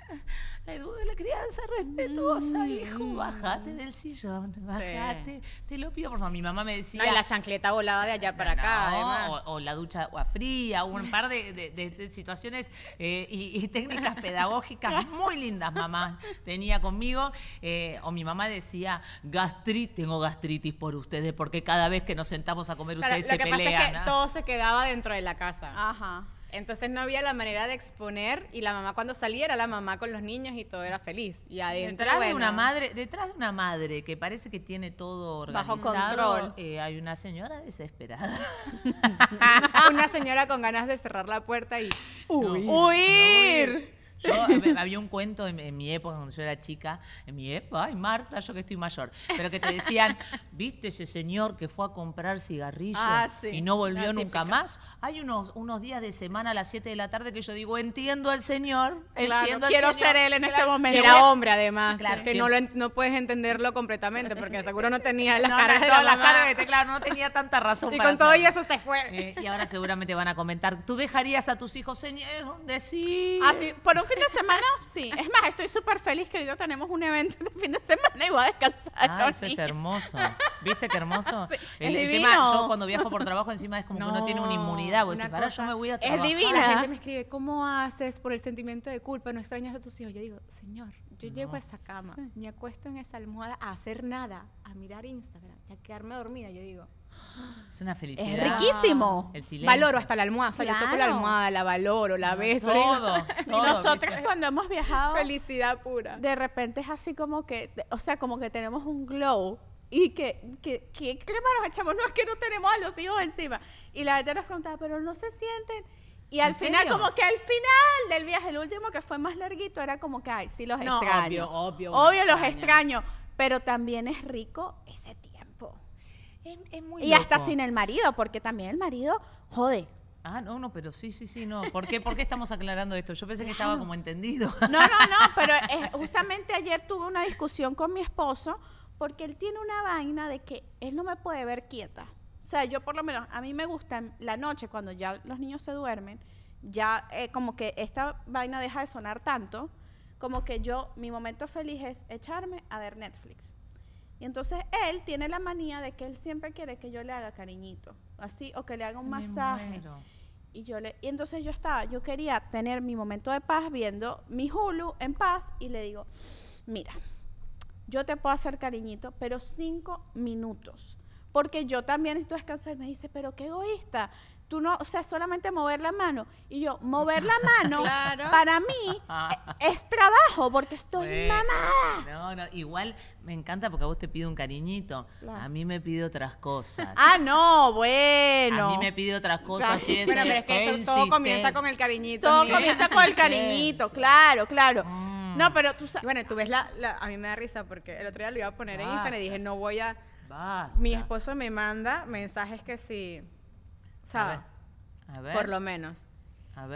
*laughs* la, la crianza respetuosa, mm. hijo, bájate del sillón, bájate, te lo pido, por favor. Mi mamá me decía... la chancleta volaba de allá para acá, O, la ducha agua fría, un par de, situaciones eh, y, técnicas *laughs* pedagógicas muy lindas, mamá tenía conmigo. Eh, o mi mamá decía, gastritis, tengo gastritis por ustedes, porque cada vez que nos sentamos a comer ustedes se pelean. ¿ah? todo se quedaba dentro de la casa. Ajá. Entonces no había la manera de exponer y la mamá cuando salía era la mamá con los niños y todo era feliz. Y adentro, detrás de una madre, detrás de una madre que parece que tiene todo organizado, bajo control, eh, hay una señora desesperada. *laughs* una señora con ganas de cerrar la puerta y huir. Yo, había un cuento en, mi época, cuando yo era chica, en mi época, ay Marta, yo que estoy mayor, pero que te decían, *laughs* ¿viste ese señor que fue a comprar cigarrillos ah, y no volvió nunca más? Hay unos, unos días de semana a las 7 de la tarde que yo digo, entiendo al señor, entiendo quiero ser él en este momento. era hombre además, que no, lo, no puedes entenderlo completamente porque seguro no tenía la de la, este, claro, no tenía tanta razón. Y con todo y eso se fue. Eh, y ahora seguramente van a comentar, ¿tú dejarías a tus hijos señor, decir? Así, por un fin de semana, *laughs* sí. Es más, estoy súper feliz que ahorita tenemos un evento de fin de semana y voy a descansar. Ah, eso es hermoso. *laughs* ¿Viste qué hermoso? el, es el tema, yo cuando viajo por trabajo encima es como no, que uno tiene una inmunidad. Vos decís, para yo me voy a trabajar. Es divina. La gente me escribe, ¿cómo haces por el sentimiento de culpa? No extrañas a tus hijos. Yo digo, señor, yo llego a esa cama, me acuesto en esa almohada a hacer nada, a mirar Instagram, a quedarme dormida. Yo digo, es una felicidad. Es riquísimo. El silencio. Valoro hasta la almohada. O sea, yo toco la almohada, la valoro, la beso. Todo, nosotros *laughs* nosotros cuando hemos viajado. Felicidad pura. De repente es así como que, o sea, como que tenemos un glow. Y que, que, ¿qué crema nos echamos? No, es que no tenemos a los hijos encima. Y la gente nos preguntaba, pero no se sienten. Y al final, como que al final del viaje, el último que fue más larguito, era como que, ay, sí los extraño. Obvio, obvio. Obvio los extraño. extraño. Pero también es rico ese tiempo y hasta sin el marido, porque también el marido jode. Ah, no, no, pero sí, sí, sí, no. ¿Por qué, estamos aclarando esto? Yo pensé que estaba como entendido. No, no, no, *laughs* pero justamente ayer tuve una discusión con mi esposo porque él tiene una vaina de que él no me puede ver quieta. O sea, yo por lo menos, a mí me gusta la noche cuando ya los niños se duermen, ya eh, como que esta vaina deja de sonar tanto, como que yo, mi momento feliz es echarme a ver Netflix. Y entonces él tiene la manía de que él siempre quiere que yo le haga cariñito, así, o que le haga un masaje. Y yo le, y entonces yo estaba, yo quería tener mi momento de paz viendo mi Hulu en paz y le digo, mira, yo te puedo hacer cariñito, pero cinco minutos porque yo también necesito descansar. Me dice, pero qué egoísta tú no, o sea, solamente mover la mano. Y yo, mover la mano, *laughs* para mí, e, es, trabajo, porque estoy mamada. No, no, igual me encanta porque a vos te pido un cariñito. A mí me pide otras cosas. Ah, no, bueno. A mí me pide otras cosas. pero, es que todo comienza con el cariñito. Todo comienza con el cariñito, claro, claro. Mm. No, pero tú sabes. Bueno, tú ves la, A mí me da risa porque el otro día lo iba a poner en Instagram y dije, no voy a. Mi esposo me manda mensajes que sí. Si, a ver. Por lo menos.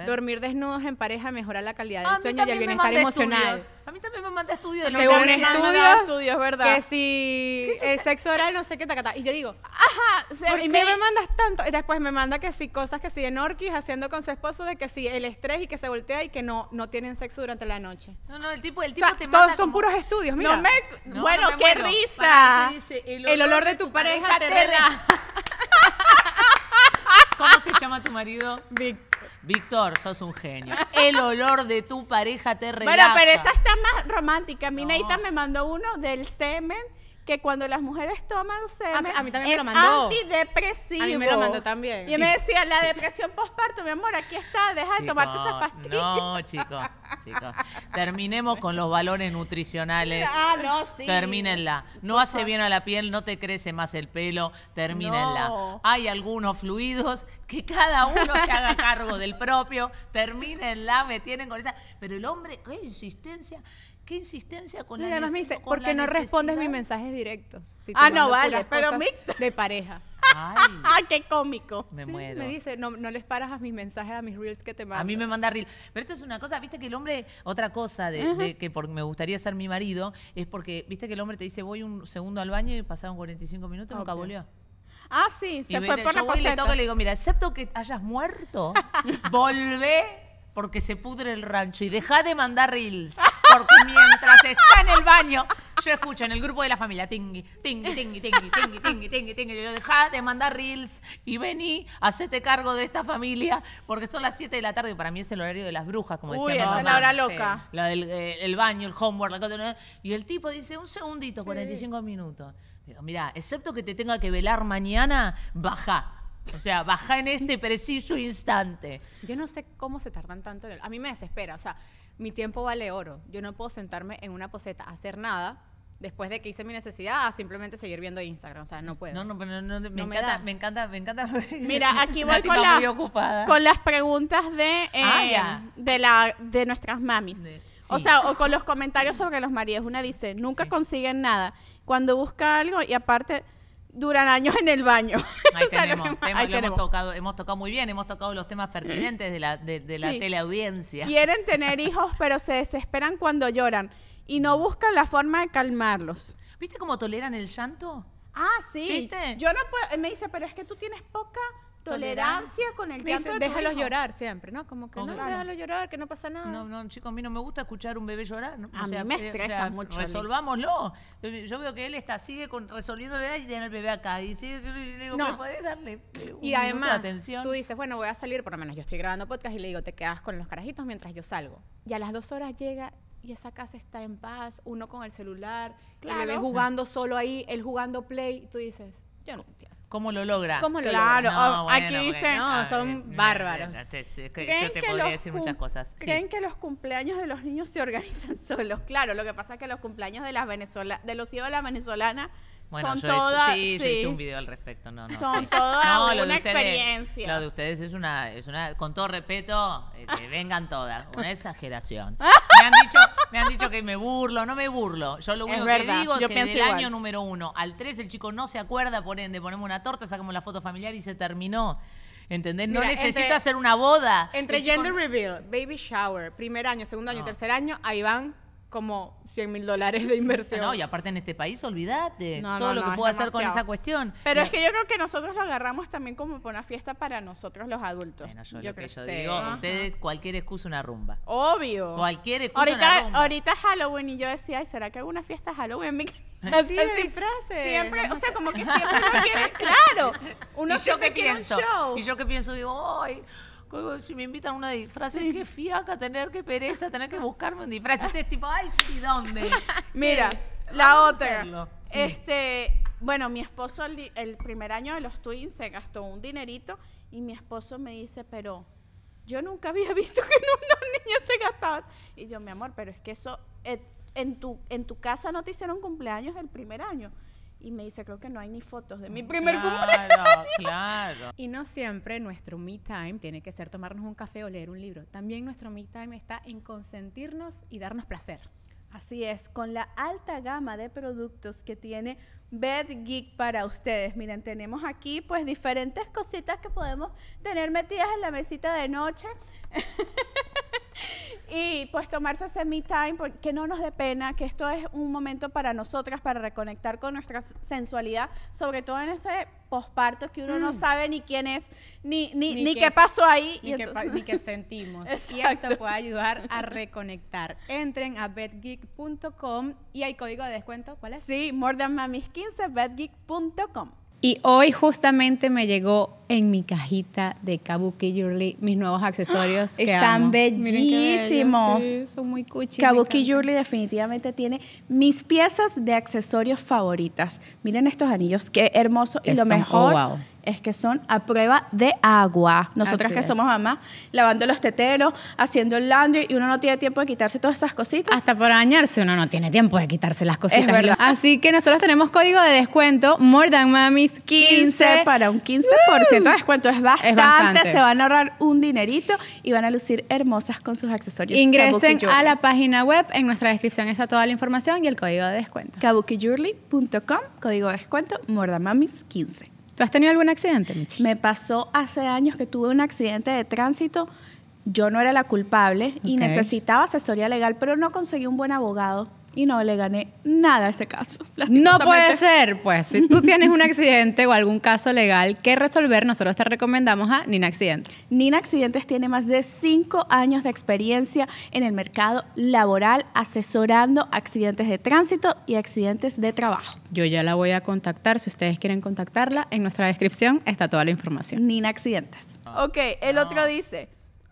Dormir desnudos en pareja mejora la calidad del sueño y el bienestar emocional. A mí también me manda estudios. De Según estudios, estudios, ¿verdad? Que si el sexo oral no sé qué, tacata. Y yo digo, ajá, ¿por me mandas tanto? Y después me manda que si cosas que si en orquis haciendo con su esposo, de que si el estrés y que se voltea y que no, no tienen sexo durante la noche. No, no, el tipo, el tipo te manda son puros estudios, mira. bueno, qué risa. el, olor de tu, pareja, *laughs* *laughs* ¿Cómo se llama tu marido? Víctor. Víctor, sos un genio. El olor de tu pareja te relaja. Bueno, pero esa está más romántica. Mi neita me mandó uno del semen que cuando las mujeres toman semen a, ah, a mí también me lo mandó. antidepresivo. A me lo mandó también. Y me decía, la depresión postparto, mi amor, aquí está, deja de tomarte esas pastillas. No, chicos, chicos. Terminemos con los valores nutricionales. Ah, no, sí. Termínenla. No hace bien a la piel, no te crece más el pelo, termínenla. Hay algunos fluidos que cada uno se haga *laughs* cargo del propio, termínenla, me tienen con esa... Pero el hombre, qué insistencia qué insistencia con él. además me dice, porque no respondes mis mensajes directos. ah, no, vale, pero mi... De pareja. Ay, *laughs* ah, ¡Qué cómico! Me muero. Me dice, no, no, les paras a mis mensajes, a mis reels que te mando. A mí me manda reel. Pero esto es una cosa, viste que el hombre, otra cosa de, que me gustaría ser mi marido, es porque, viste que el hombre te dice, voy un segundo al baño y pasaron 45 minutos y nunca volvió. Ah, sí, se fue por la poceta. Y le y le digo, mira, excepto que hayas muerto, *laughs* volvé porque se pudre el rancho y deja de mandar reels. Porque mientras está en el baño, yo escucho en el grupo de la familia, tingui, tingui, tingui, tingui, tingui, tingui, tingui, tingui. Yo dejá de mandar reels y vení, hacete cargo de esta familia, porque son las 7 de la tarde para mí es el horario de las brujas, como decía Uy, es la hora loca. La del eh, el baño, el homework, la cosa. Y el tipo dice, un segundito, 45 minutos. Digo, excepto que te tenga que velar mañana, baja o sea, baja en este preciso instante. Yo no sé cómo se tardan tanto. a mí me desespera. O sea, mi tiempo vale oro. Yo no puedo sentarme en una poseta a hacer nada después de que hice mi necesidad a simplemente seguir viendo Instagram. O sea, no puedo. No, no, pero no, me, encanta, me, encanta, me *laughs* encanta, Mira, aquí voy con, las preguntas de, eh, ah, de, la, de nuestras mamis. O sea, o con los comentarios sobre los maridos. Una dice, nunca consiguen nada. Cuando busca algo y aparte duran años en el baño. *laughs* Ahí, tenemos, Hemos, tocado, muy bien, hemos tocado los temas pertinentes de la, de, la teleaudiencia. Quieren tener *laughs* hijos, pero se desesperan cuando lloran y no buscan la forma de calmarlos. ¿Viste cómo toleran el llanto? Ah, sí. ¿Viste? Yo no me dice, pero es que tú tienes poca tolerancia con el llanto. llorar siempre, ¿no? Como que no, déjalo llorar, que no pasa nada. No, no, chicos, a mí no me gusta escuchar un bebé llorar. a o mí me eh, estresa mucho. Resolvámoslo. Yo veo que él está, sigue con, resolviendo la edad y tiene el bebé acá. Y sigue, yo le digo, ¿me podés darle eh, y además, atención? tú dices, bueno, voy a salir, por lo menos yo estoy grabando podcast y le digo, te quedas con los carajitos mientras yo salgo. Y a las dos horas llega y esa casa está en paz, uno con el celular, el bebé jugando solo ahí, él jugando play, tú dices, yo no ¿Cómo lo logra? claro, aquí dicen, no, son bárbaros. Yo te podría decir muchas cosas. ¿Creen que los cumpleaños de los niños se organizan *laughs* solos? Claro, lo que pasa es que los cumpleaños de las Venezuela, de los hijos de la venezolana bueno, son yo todas. He hecho, sí, sí. un video al respecto. No, no son todas una experiencia. Lo de ustedes es una. Es una con todo respeto, eh, que vengan todas. Una exageración. *laughs* Me han, dicho, me han dicho que me burlo. No me burlo. Yo lo único que digo es que del año número uno al tres el chico no se acuerda, por ende, ponemos una torta, sacamos la foto familiar y se terminó. ¿Entendés? No necesita hacer una boda. Entre gender reveal, baby shower, primer año, segundo año, tercer año, ahí van como 100 mil dólares de inversión. No, y aparte en este país, olvídate todo lo que puedo hacer con esa cuestión. Pero es que yo creo que nosotros lo agarramos también como por una fiesta para nosotros los adultos. Bueno, yo, lo creo que yo digo, ustedes cualquier excusa una rumba. Obvio. Cualquier excusa ahorita, una rumba. Ahorita Halloween y yo decía, ay, ¿será que hago una fiesta Halloween? *laughs* Así de Siempre, o sea, como que *laughs* siempre claro. Uno ¿Y yo qué pienso? Y yo qué pienso, digo, ay si me invitan a una disfraz, es qué fiaca tener, que pereza tener que buscarme un disfraz. Este tipo, ay, sí, ¿dónde? *laughs* Mira, la otra. Este, bueno, mi esposo el, primer año de los twins se gastó un dinerito y mi esposo me dice, pero yo nunca había *laughs* visto que los niños se gastaban. Y yo, mi amor, pero es que eso, eh, en, tu, en tu casa no te hicieron cumpleaños el primer año y me dice, creo que no hay ni fotos de mi ah, primer claro, cumpleaños. Claro. *laughs* Y no siempre nuestro me time tiene que ser tomarnos un café o leer un libro. También nuestro me time está en consentirnos y darnos placer. Así es, con la alta gama de productos que tiene Bed Geek para ustedes. Miren, tenemos aquí pues diferentes cositas que podemos tener metidas en la mesita de noche. *laughs* y pues tomarse ese me time, porque no nos dé pena, que esto es un momento para nosotras, para reconectar con nuestra sensualidad, sobre todo en ese posparto que uno no mm. sabe ni quién es, ni, ni, ni, qué, pasó ahí. Ni, y qué, ni qué sentimos. *laughs* y esto puede ayudar a reconectar. Entren a bedgeek.com. y hay código de descuento, ¿cuál es? Sí, more than mamis 15, bedgeek.com. Y hoy justamente me llegó en mi cajita de Kabuki Jewelry mis nuevos accesorios. *gasps* Están bellísimos. son muy cuchillos. Kabuki Jewelry definitivamente tiene mis piezas de accesorios favoritas. Miren estos anillos, qué hermoso. y lo oh, mejor es que son a prueba de agua. Nosotras que somos mamás, lavando los teteros, haciendo el laundry y uno no tiene tiempo de quitarse todas esas cositas. Hasta por dañarse, uno no tiene tiempo de quitarse las cositas. Es verdad. Así que nosotros tenemos código de descuento, More 15. para un 15% de descuento. Es bastante. Se van a ahorrar un dinerito y van a lucir hermosas con sus accesorios. Ingresen a la página web. En nuestra descripción está toda la información y el código de descuento. kabukijewelry.com, código de descuento, More 15. ¿Tú has tenido algún accidente, Michi? Me pasó hace años que tuve un accidente de tránsito. Yo no era la culpable y necesitaba asesoría legal, pero no conseguí un buen abogado y no le gané nada a ese caso. No puede ser, pues si tú tienes un accidente o algún caso legal que resolver, nosotros te recomendamos a Nina Accidentes. Nina Accidentes tiene más de cinco años de experiencia en el mercado laboral asesorando accidentes de tránsito y accidentes de trabajo. Yo ya la voy a contactar, si ustedes quieren contactarla, en nuestra descripción está toda la información. Nina Accidentes. Ah. Ok, el otro ah. dice,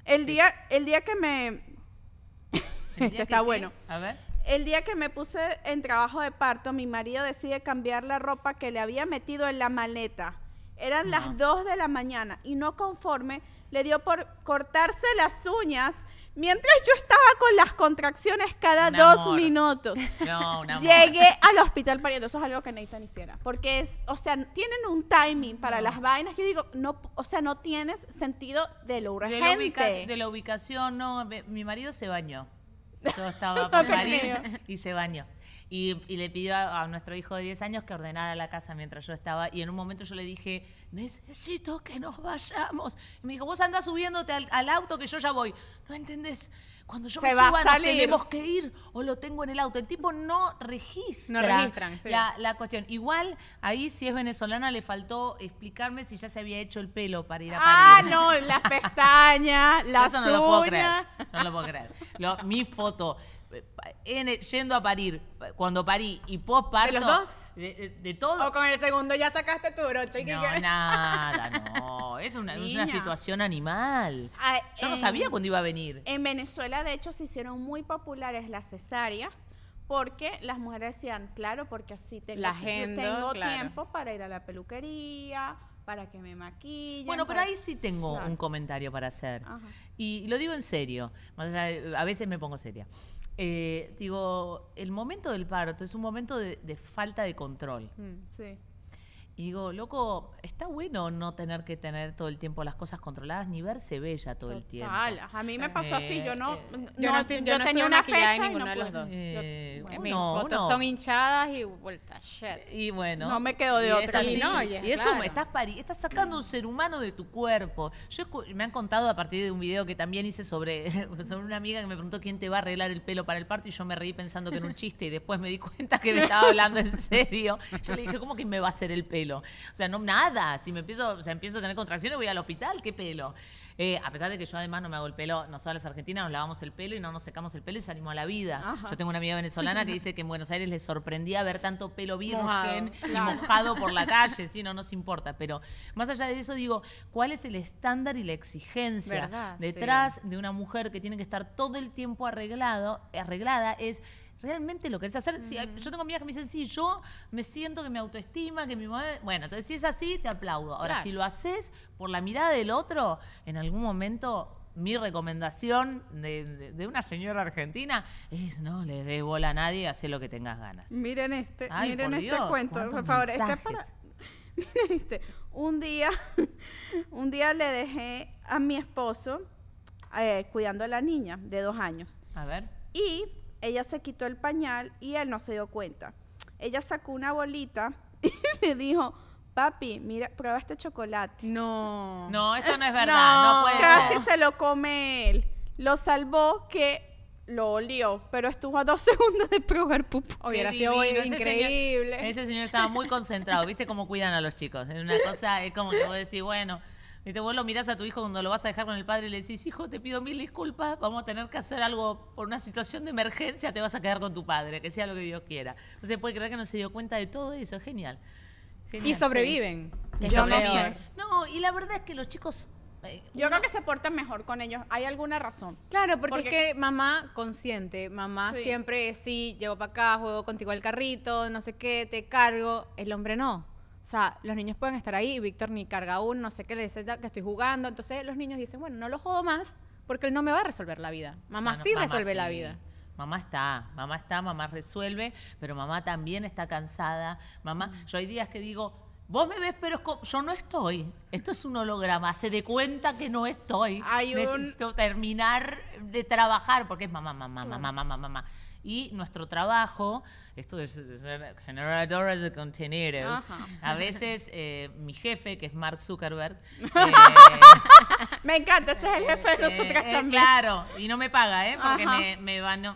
el, día, el día que me... *laughs* Este está bueno. A ver el día que me puse en trabajo de parto, mi marido decide cambiar la ropa que le había metido en la maleta. Eran las 2 de la mañana y no conforme le dio por cortarse las uñas mientras yo estaba con las contracciones cada dos minutos. *laughs* Llegué al hospital pariendo. Eso es algo que Nathan hiciera. Porque es, o sea, tienen un timing para las vainas. Yo digo, no, o sea, no tienes sentido de lo urgente. de la ubicación, no. Mi marido se bañó. Yo estaba *laughs* y se bañó. Y, le pidió a, nuestro hijo de 10 años que ordenara la casa mientras yo estaba. Y en un momento yo le dije, necesito que nos vayamos. Y me dijo, vos andás subiéndote al, al auto que yo ya voy. No entendés cuando yo me suba tenemos que ir o lo tengo en el auto. El tipo no registra, la, cuestión. Igual, ahí si es venezolana le faltó explicarme si ya se había hecho el pelo para ir a ah, París. Ah, no, las pestañas, *laughs* las uñas. No lo puedo creer, no lo puedo creer. mi foto en yendo a parir, cuando parí y posparto ¿De los dos? De, todos todo. O con el segundo ya sacaste tu broche. No, nada, no. Es una, situación animal. Ah, Yo no sabía cuándo iba a venir. En Venezuela, de hecho, se hicieron muy populares las cesáreas porque las mujeres decían, claro, porque así tengo, tiempo para ir a la peluquería, para que me maquille Bueno, pero ahí sí tengo un comentario para hacer. Y lo digo en serio, a veces me pongo seria. Eh, digo, el momento del parto es un momento de, falta de control. Mm, y digo, loco, está bueno no tener que tener todo el tiempo las cosas controladas ni verse bella todo el tiempo. A mí me pasó así, yo no, tenía una fecha en ninguno de los dos. Eh, mis fotos son hinchadas y vuelta shit. Y bueno. No me quedo de otra. Y, eso me estás, estás sacando un ser humano de tu cuerpo. Yo me han contado a partir de un video que también hice sobre, *laughs* sobre una amiga que me preguntó quién te va a arreglar el pelo para el parto y yo me reí pensando que era un chiste y después me di cuenta que me estaba hablando en serio. Yo le dije, ¿cómo que me va a hacer el pelo? O sea, no nada. Si me empiezo, empiezo a tener contracciones, voy al hospital, qué pelo. Eh, a pesar de que yo además no me hago el pelo, nosotros las argentinas nos lavamos el pelo y no nos secamos el pelo y animó a la vida. Yo tengo una amiga venezolana que dice que en Buenos Aires le sorprendía ver tanto pelo virgen y mojado por la calle, sí, no nos importa. Pero más allá de eso, digo, ¿cuál es el estándar y la exigencia detrás de una mujer que tiene que estar todo el tiempo arreglado, arreglada? Es ¿Realmente lo querés hacer? yo tengo amigas que me dicen, sí, yo me siento que me autoestima, que mi madre... Bueno, entonces si es así, te aplaudo. Ahora, si lo haces por la mirada del otro, en algún momento mi recomendación de, una señora argentina es no le dé bola a nadie, haz lo que tengas ganas. Miren este, miren este cuento, por favor. Este para, *laughs* miren este. Un día, *laughs* un día le dejé a mi esposo eh, cuidando a la niña de dos años. A ver. Y ella se quitó el pañal y él no se dio cuenta. Ella sacó una bolita *laughs* y me dijo, papi, mira, prueba este chocolate. No. No, esto no es *laughs* verdad. No, no Casi se lo come él. Lo salvó que lo olió, pero estuvo a dos *laughs* segundos de probar Hubiera sido increíble. Ese señor, estaba muy concentrado, ¿viste cómo cuidan a los chicos? Es una cosa, es como que vos decís, bueno, y vos lo miras a tu hijo cuando lo vas a dejar con el padre y le decís, hijo, te pido mil disculpas, vamos a tener que hacer algo por una situación de emergencia, te vas a quedar con tu padre, que sea lo que Dios quiera. No se puede creer que no se dio cuenta de todo eso, es genial. y sobreviven. sobreviven. No, y la verdad es que los chicos eh, yo creo que se portan mejor con ellos. Hay alguna razón. Claro, porque, es que mamá consciente, mamá siempre sí, llevo para acá, juego contigo al carrito, no sé qué, te cargo. El hombre no. O sea, los niños pueden estar ahí, y Víctor ni carga aún, no sé qué, le dice que estoy jugando. Entonces los niños dicen, bueno, no lo jodo más porque él no me va a resolver la vida. Mamá sí resuelve la vida. Mamá está, mamá está, mamá resuelve, pero mamá también está cansada. Mamá, mm. yo hay días que digo, Vos me ves, pero yo no estoy. Esto es un holograma. Se dé cuenta que no estoy. Hay Necesito terminar de trabajar porque es mamá, mamá, mamá, mamá, mamá, mamá y nuestro trabajo, esto es, generador de contenido. A veces eh, mi jefe, que es Mark Zuckerberg, *laughs* eh, me encanta, ese es el jefe de eh, nosotras también. Claro, y no me paga, ¿eh? porque me,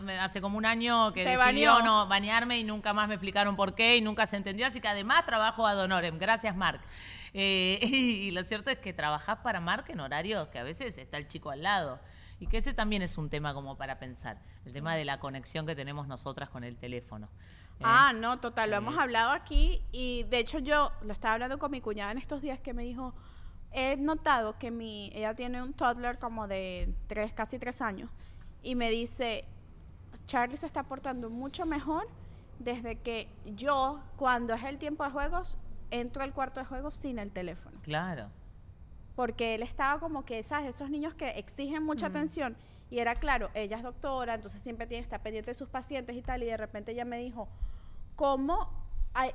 me, hace como un año que decidió no bañarme y nunca más me explicaron por qué y nunca se entendió, así que además trabajo a honorem. Gracias, Mark. *laughs* Y, y, lo cierto es que trabajas para Mark en horarios que a veces está el chico al lado. Y que ese también es un tema como para pensar, el tema de la conexión que tenemos nosotras con el teléfono. Eh, ah, no, total, lo eh. hemos hablado aquí y de hecho yo lo estaba hablando con mi cuñada en estos días que me dijo, he notado que mi, ella tiene un toddler como de tres, casi tres años y me dice, Charlie se está portando mucho mejor desde que yo, cuando es el tiempo de juegos, entro al cuarto de juegos sin el teléfono. Claro porque él estaba como que, ¿sabes? Esos niños que exigen mucha atención. Y era claro, ella es doctora, entonces siempre tiene que estar pendiente de sus pacientes y tal. Y de repente ella me dijo, ¿cómo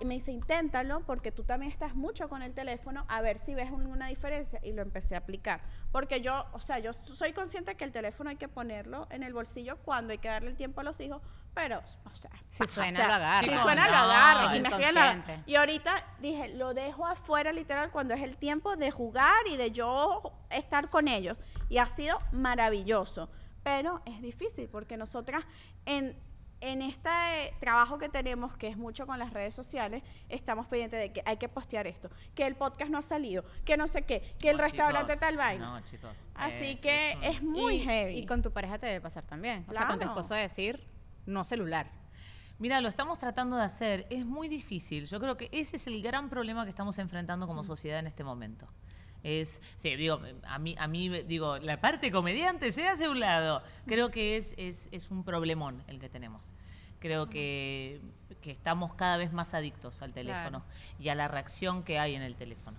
me dice, inténtalo porque tú también estás mucho con el teléfono, a ver si ves una diferencia. Y lo empecé a aplicar. Porque yo, o sea, yo soy consciente que el teléfono hay que ponerlo en el bolsillo cuando hay que darle el tiempo a los hijos, pero, o sea, si suena, lo agarra. Si suena, lo agarra. Y ahorita dije, lo dejo afuera literal cuando es el tiempo de jugar y de yo estar con ellos. Y ha sido maravilloso. Pero es difícil porque nosotras en en este trabajo que tenemos, que es mucho con las redes sociales, estamos pendientes de que hay que postear esto, que el podcast no ha salido, que no sé qué, que el restaurante tal vaina. No, Así que es, muy heavy. Y con tu pareja te debe pasar también. O sea, con tu esposo decir no celular. Mira, lo estamos tratando de hacer, es muy difícil. Yo creo que ese es el gran problema que estamos enfrentando como mm. sociedad en este momento. Es, sí, digo, a mí, a mí, digo, la parte comediante se hace un lado. Creo que es, un problemón el que tenemos. Creo que, estamos cada vez más adictos al teléfono y a la reacción que hay en el teléfono.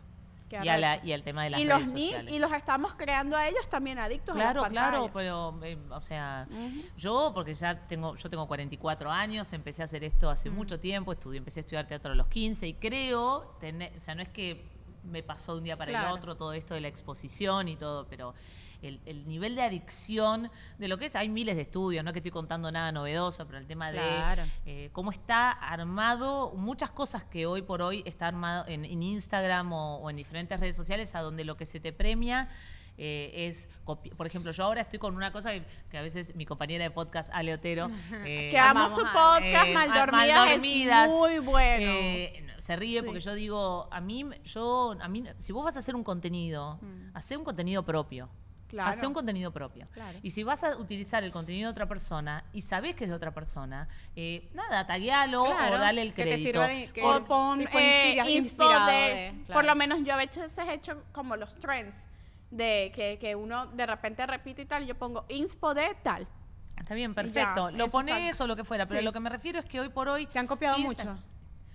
Y, al tema de las y redes Y los estamos creando a ellos también adictos claro, Claro, claro, pero, em, o sea, yo, porque ya tengo, yo tengo 44 años, empecé a hacer esto hace mucho tiempo, estudié, empecé a estudiar teatro a los 15 y creo, o sea, no es que me pasó de un día para el otro todo esto de la exposición y todo, pero el, el, nivel de adicción de lo que es, hay miles de estudios, no que estoy contando nada novedoso, pero el tema de eh, cómo está armado, muchas cosas que hoy por hoy está armado en, Instagram o en diferentes redes sociales, a donde lo que se te premia eh, es, por ejemplo, yo ahora estoy con una cosa que, a veces mi compañera de podcast, Ale Otero, *laughs* que eh, amo su podcast, eh, Maldormidas, muy bueno. se ríe porque yo digo, a mí, yo, a si vos vas a hacer un contenido, mm. hace un contenido propio. Claro. Hace un contenido propio. Y si vas a utilizar el contenido de otra persona y sabes que es de otra persona, nada, taguealo o dale el crédito. Que te o pon, inspirado Por lo menos yo a veces he hecho como los trends de que, uno de repente repite y tal, yo pongo inspo de tal. Está bien, perfecto. lo lo eso pones o lo que fuera, pero lo que me refiero es que hoy por hoy... Te han copiado mucho.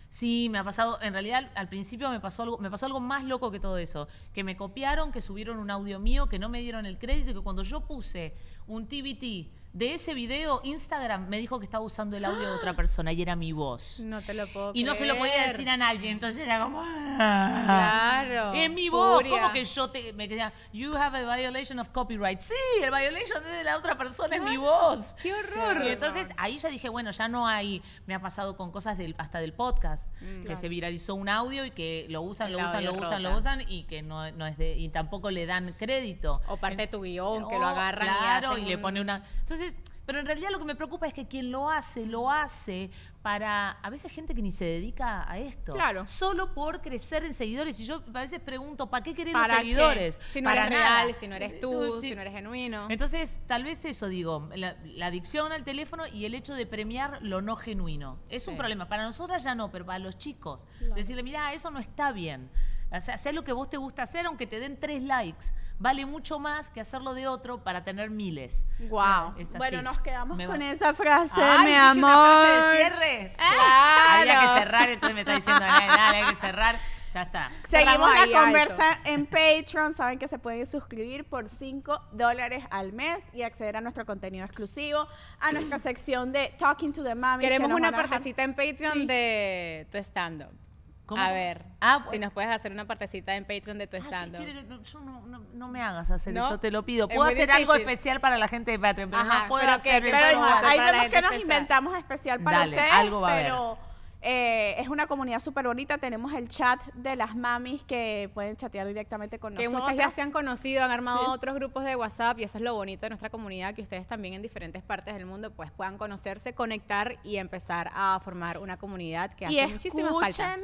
Sí, me ha pasado, en realidad al principio me pasó algo, me pasó algo más loco que todo eso, que me copiaron, que subieron un audio mío, que no me dieron el crédito, que cuando yo puse un TBT de ese video, Instagram me dijo que estaba usando el audio de otra ¡Ah! persona y era mi voz. No te lo puedo Y no se lo podía decir a nadie, entonces era como... Claro. Ah, es mi voz, como que yo te, me decía you have a violation of copyright. Sí, el violation de la otra persona es mi voz. Qué horror. Y entonces ahí ya dije, bueno, ya no hay, me ha pasado con cosas del, hasta del podcast, mm, que se viralizó un audio y que lo usan, lo usan, lo usan, lo usan y que no, es de, y tampoco le dan crédito. O parte de tu guión, que lo oh, agarran claro, y, y le pone una... Entonces pero en realidad lo que me preocupa es que quien lo hace, lo hace para a veces gente que ni se dedica a esto. Claro. Solo por crecer en seguidores. Y yo a veces pregunto, ¿para qué creer en seguidores? Si no eres real, si no eres tú, si no eres genuino. Entonces, tal vez eso, digo, la, adicción al teléfono y el hecho de premiar lo no genuino. Es un problema. Para nosotras ya no, pero para los chicos. Decirle, mira, eso no está bien. O sea, lo que vos te gusta hacer, aunque te den tres likes vale mucho más que hacerlo de otro para tener miles. Wow. Bueno, nos quedamos con esa frase, mi amor. cierre. ¿Eh? Había que cerrar, entonces me está diciendo, nada hay que cerrar. Ya está. Seguimos la conversa en Patreon. Saben que se pueden suscribir por 5 dólares al mes y acceder a nuestro contenido exclusivo, a nuestra sección de Talking to the Mami. Queremos una partecita en Patreon de tu estando a ver, ah, si nos puedes hacer una partecita en Patreon de tu ah, estando. no, no, me hagas hacer eso, te lo pido. Puedo hacer algo especial para la gente de Patreon, pero Ajá, no puedo hacer. Que, pero, ahí vemos que nos inventamos especial para Dale, Algo va pero, a eh, es una comunidad súper bonita. Tenemos el chat de las mamis que pueden chatear directamente con nosotros. Que muchas ya se han conocido, han armado otros grupos de WhatsApp y eso es lo bonito de nuestra comunidad, que ustedes también en diferentes partes del mundo pues puedan conocerse, conectar y empezar a formar una comunidad que y hace muchísima falta.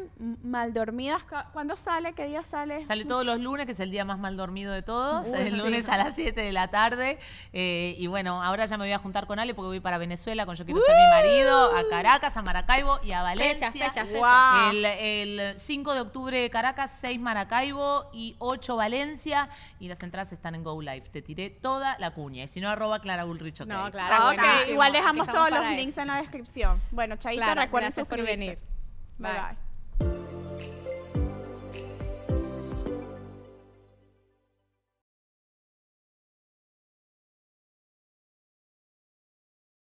dormidas ¿cuándo sale? ¿Qué día sale? Sale todos los lunes, que es el día más mal dormido de todos. el lunes a las 7 de la tarde. Eh, y bueno, ahora ya me voy a juntar con Ale porque voy para Venezuela, con Yo Quiero Ser Mi Marido, a Caracas, a Maracaibo y a Valencia. El, 5 de octubre Caracas, 6 Maracaibo y 8 Valencia. Y las entradas están en Go Live. Te tiré toda la cuña. Y si no, arroba Clara bullrich No, claro. Igual dejamos todos los links en la descripción. Bueno, Chaito, recuerden Por venir. bye. bye.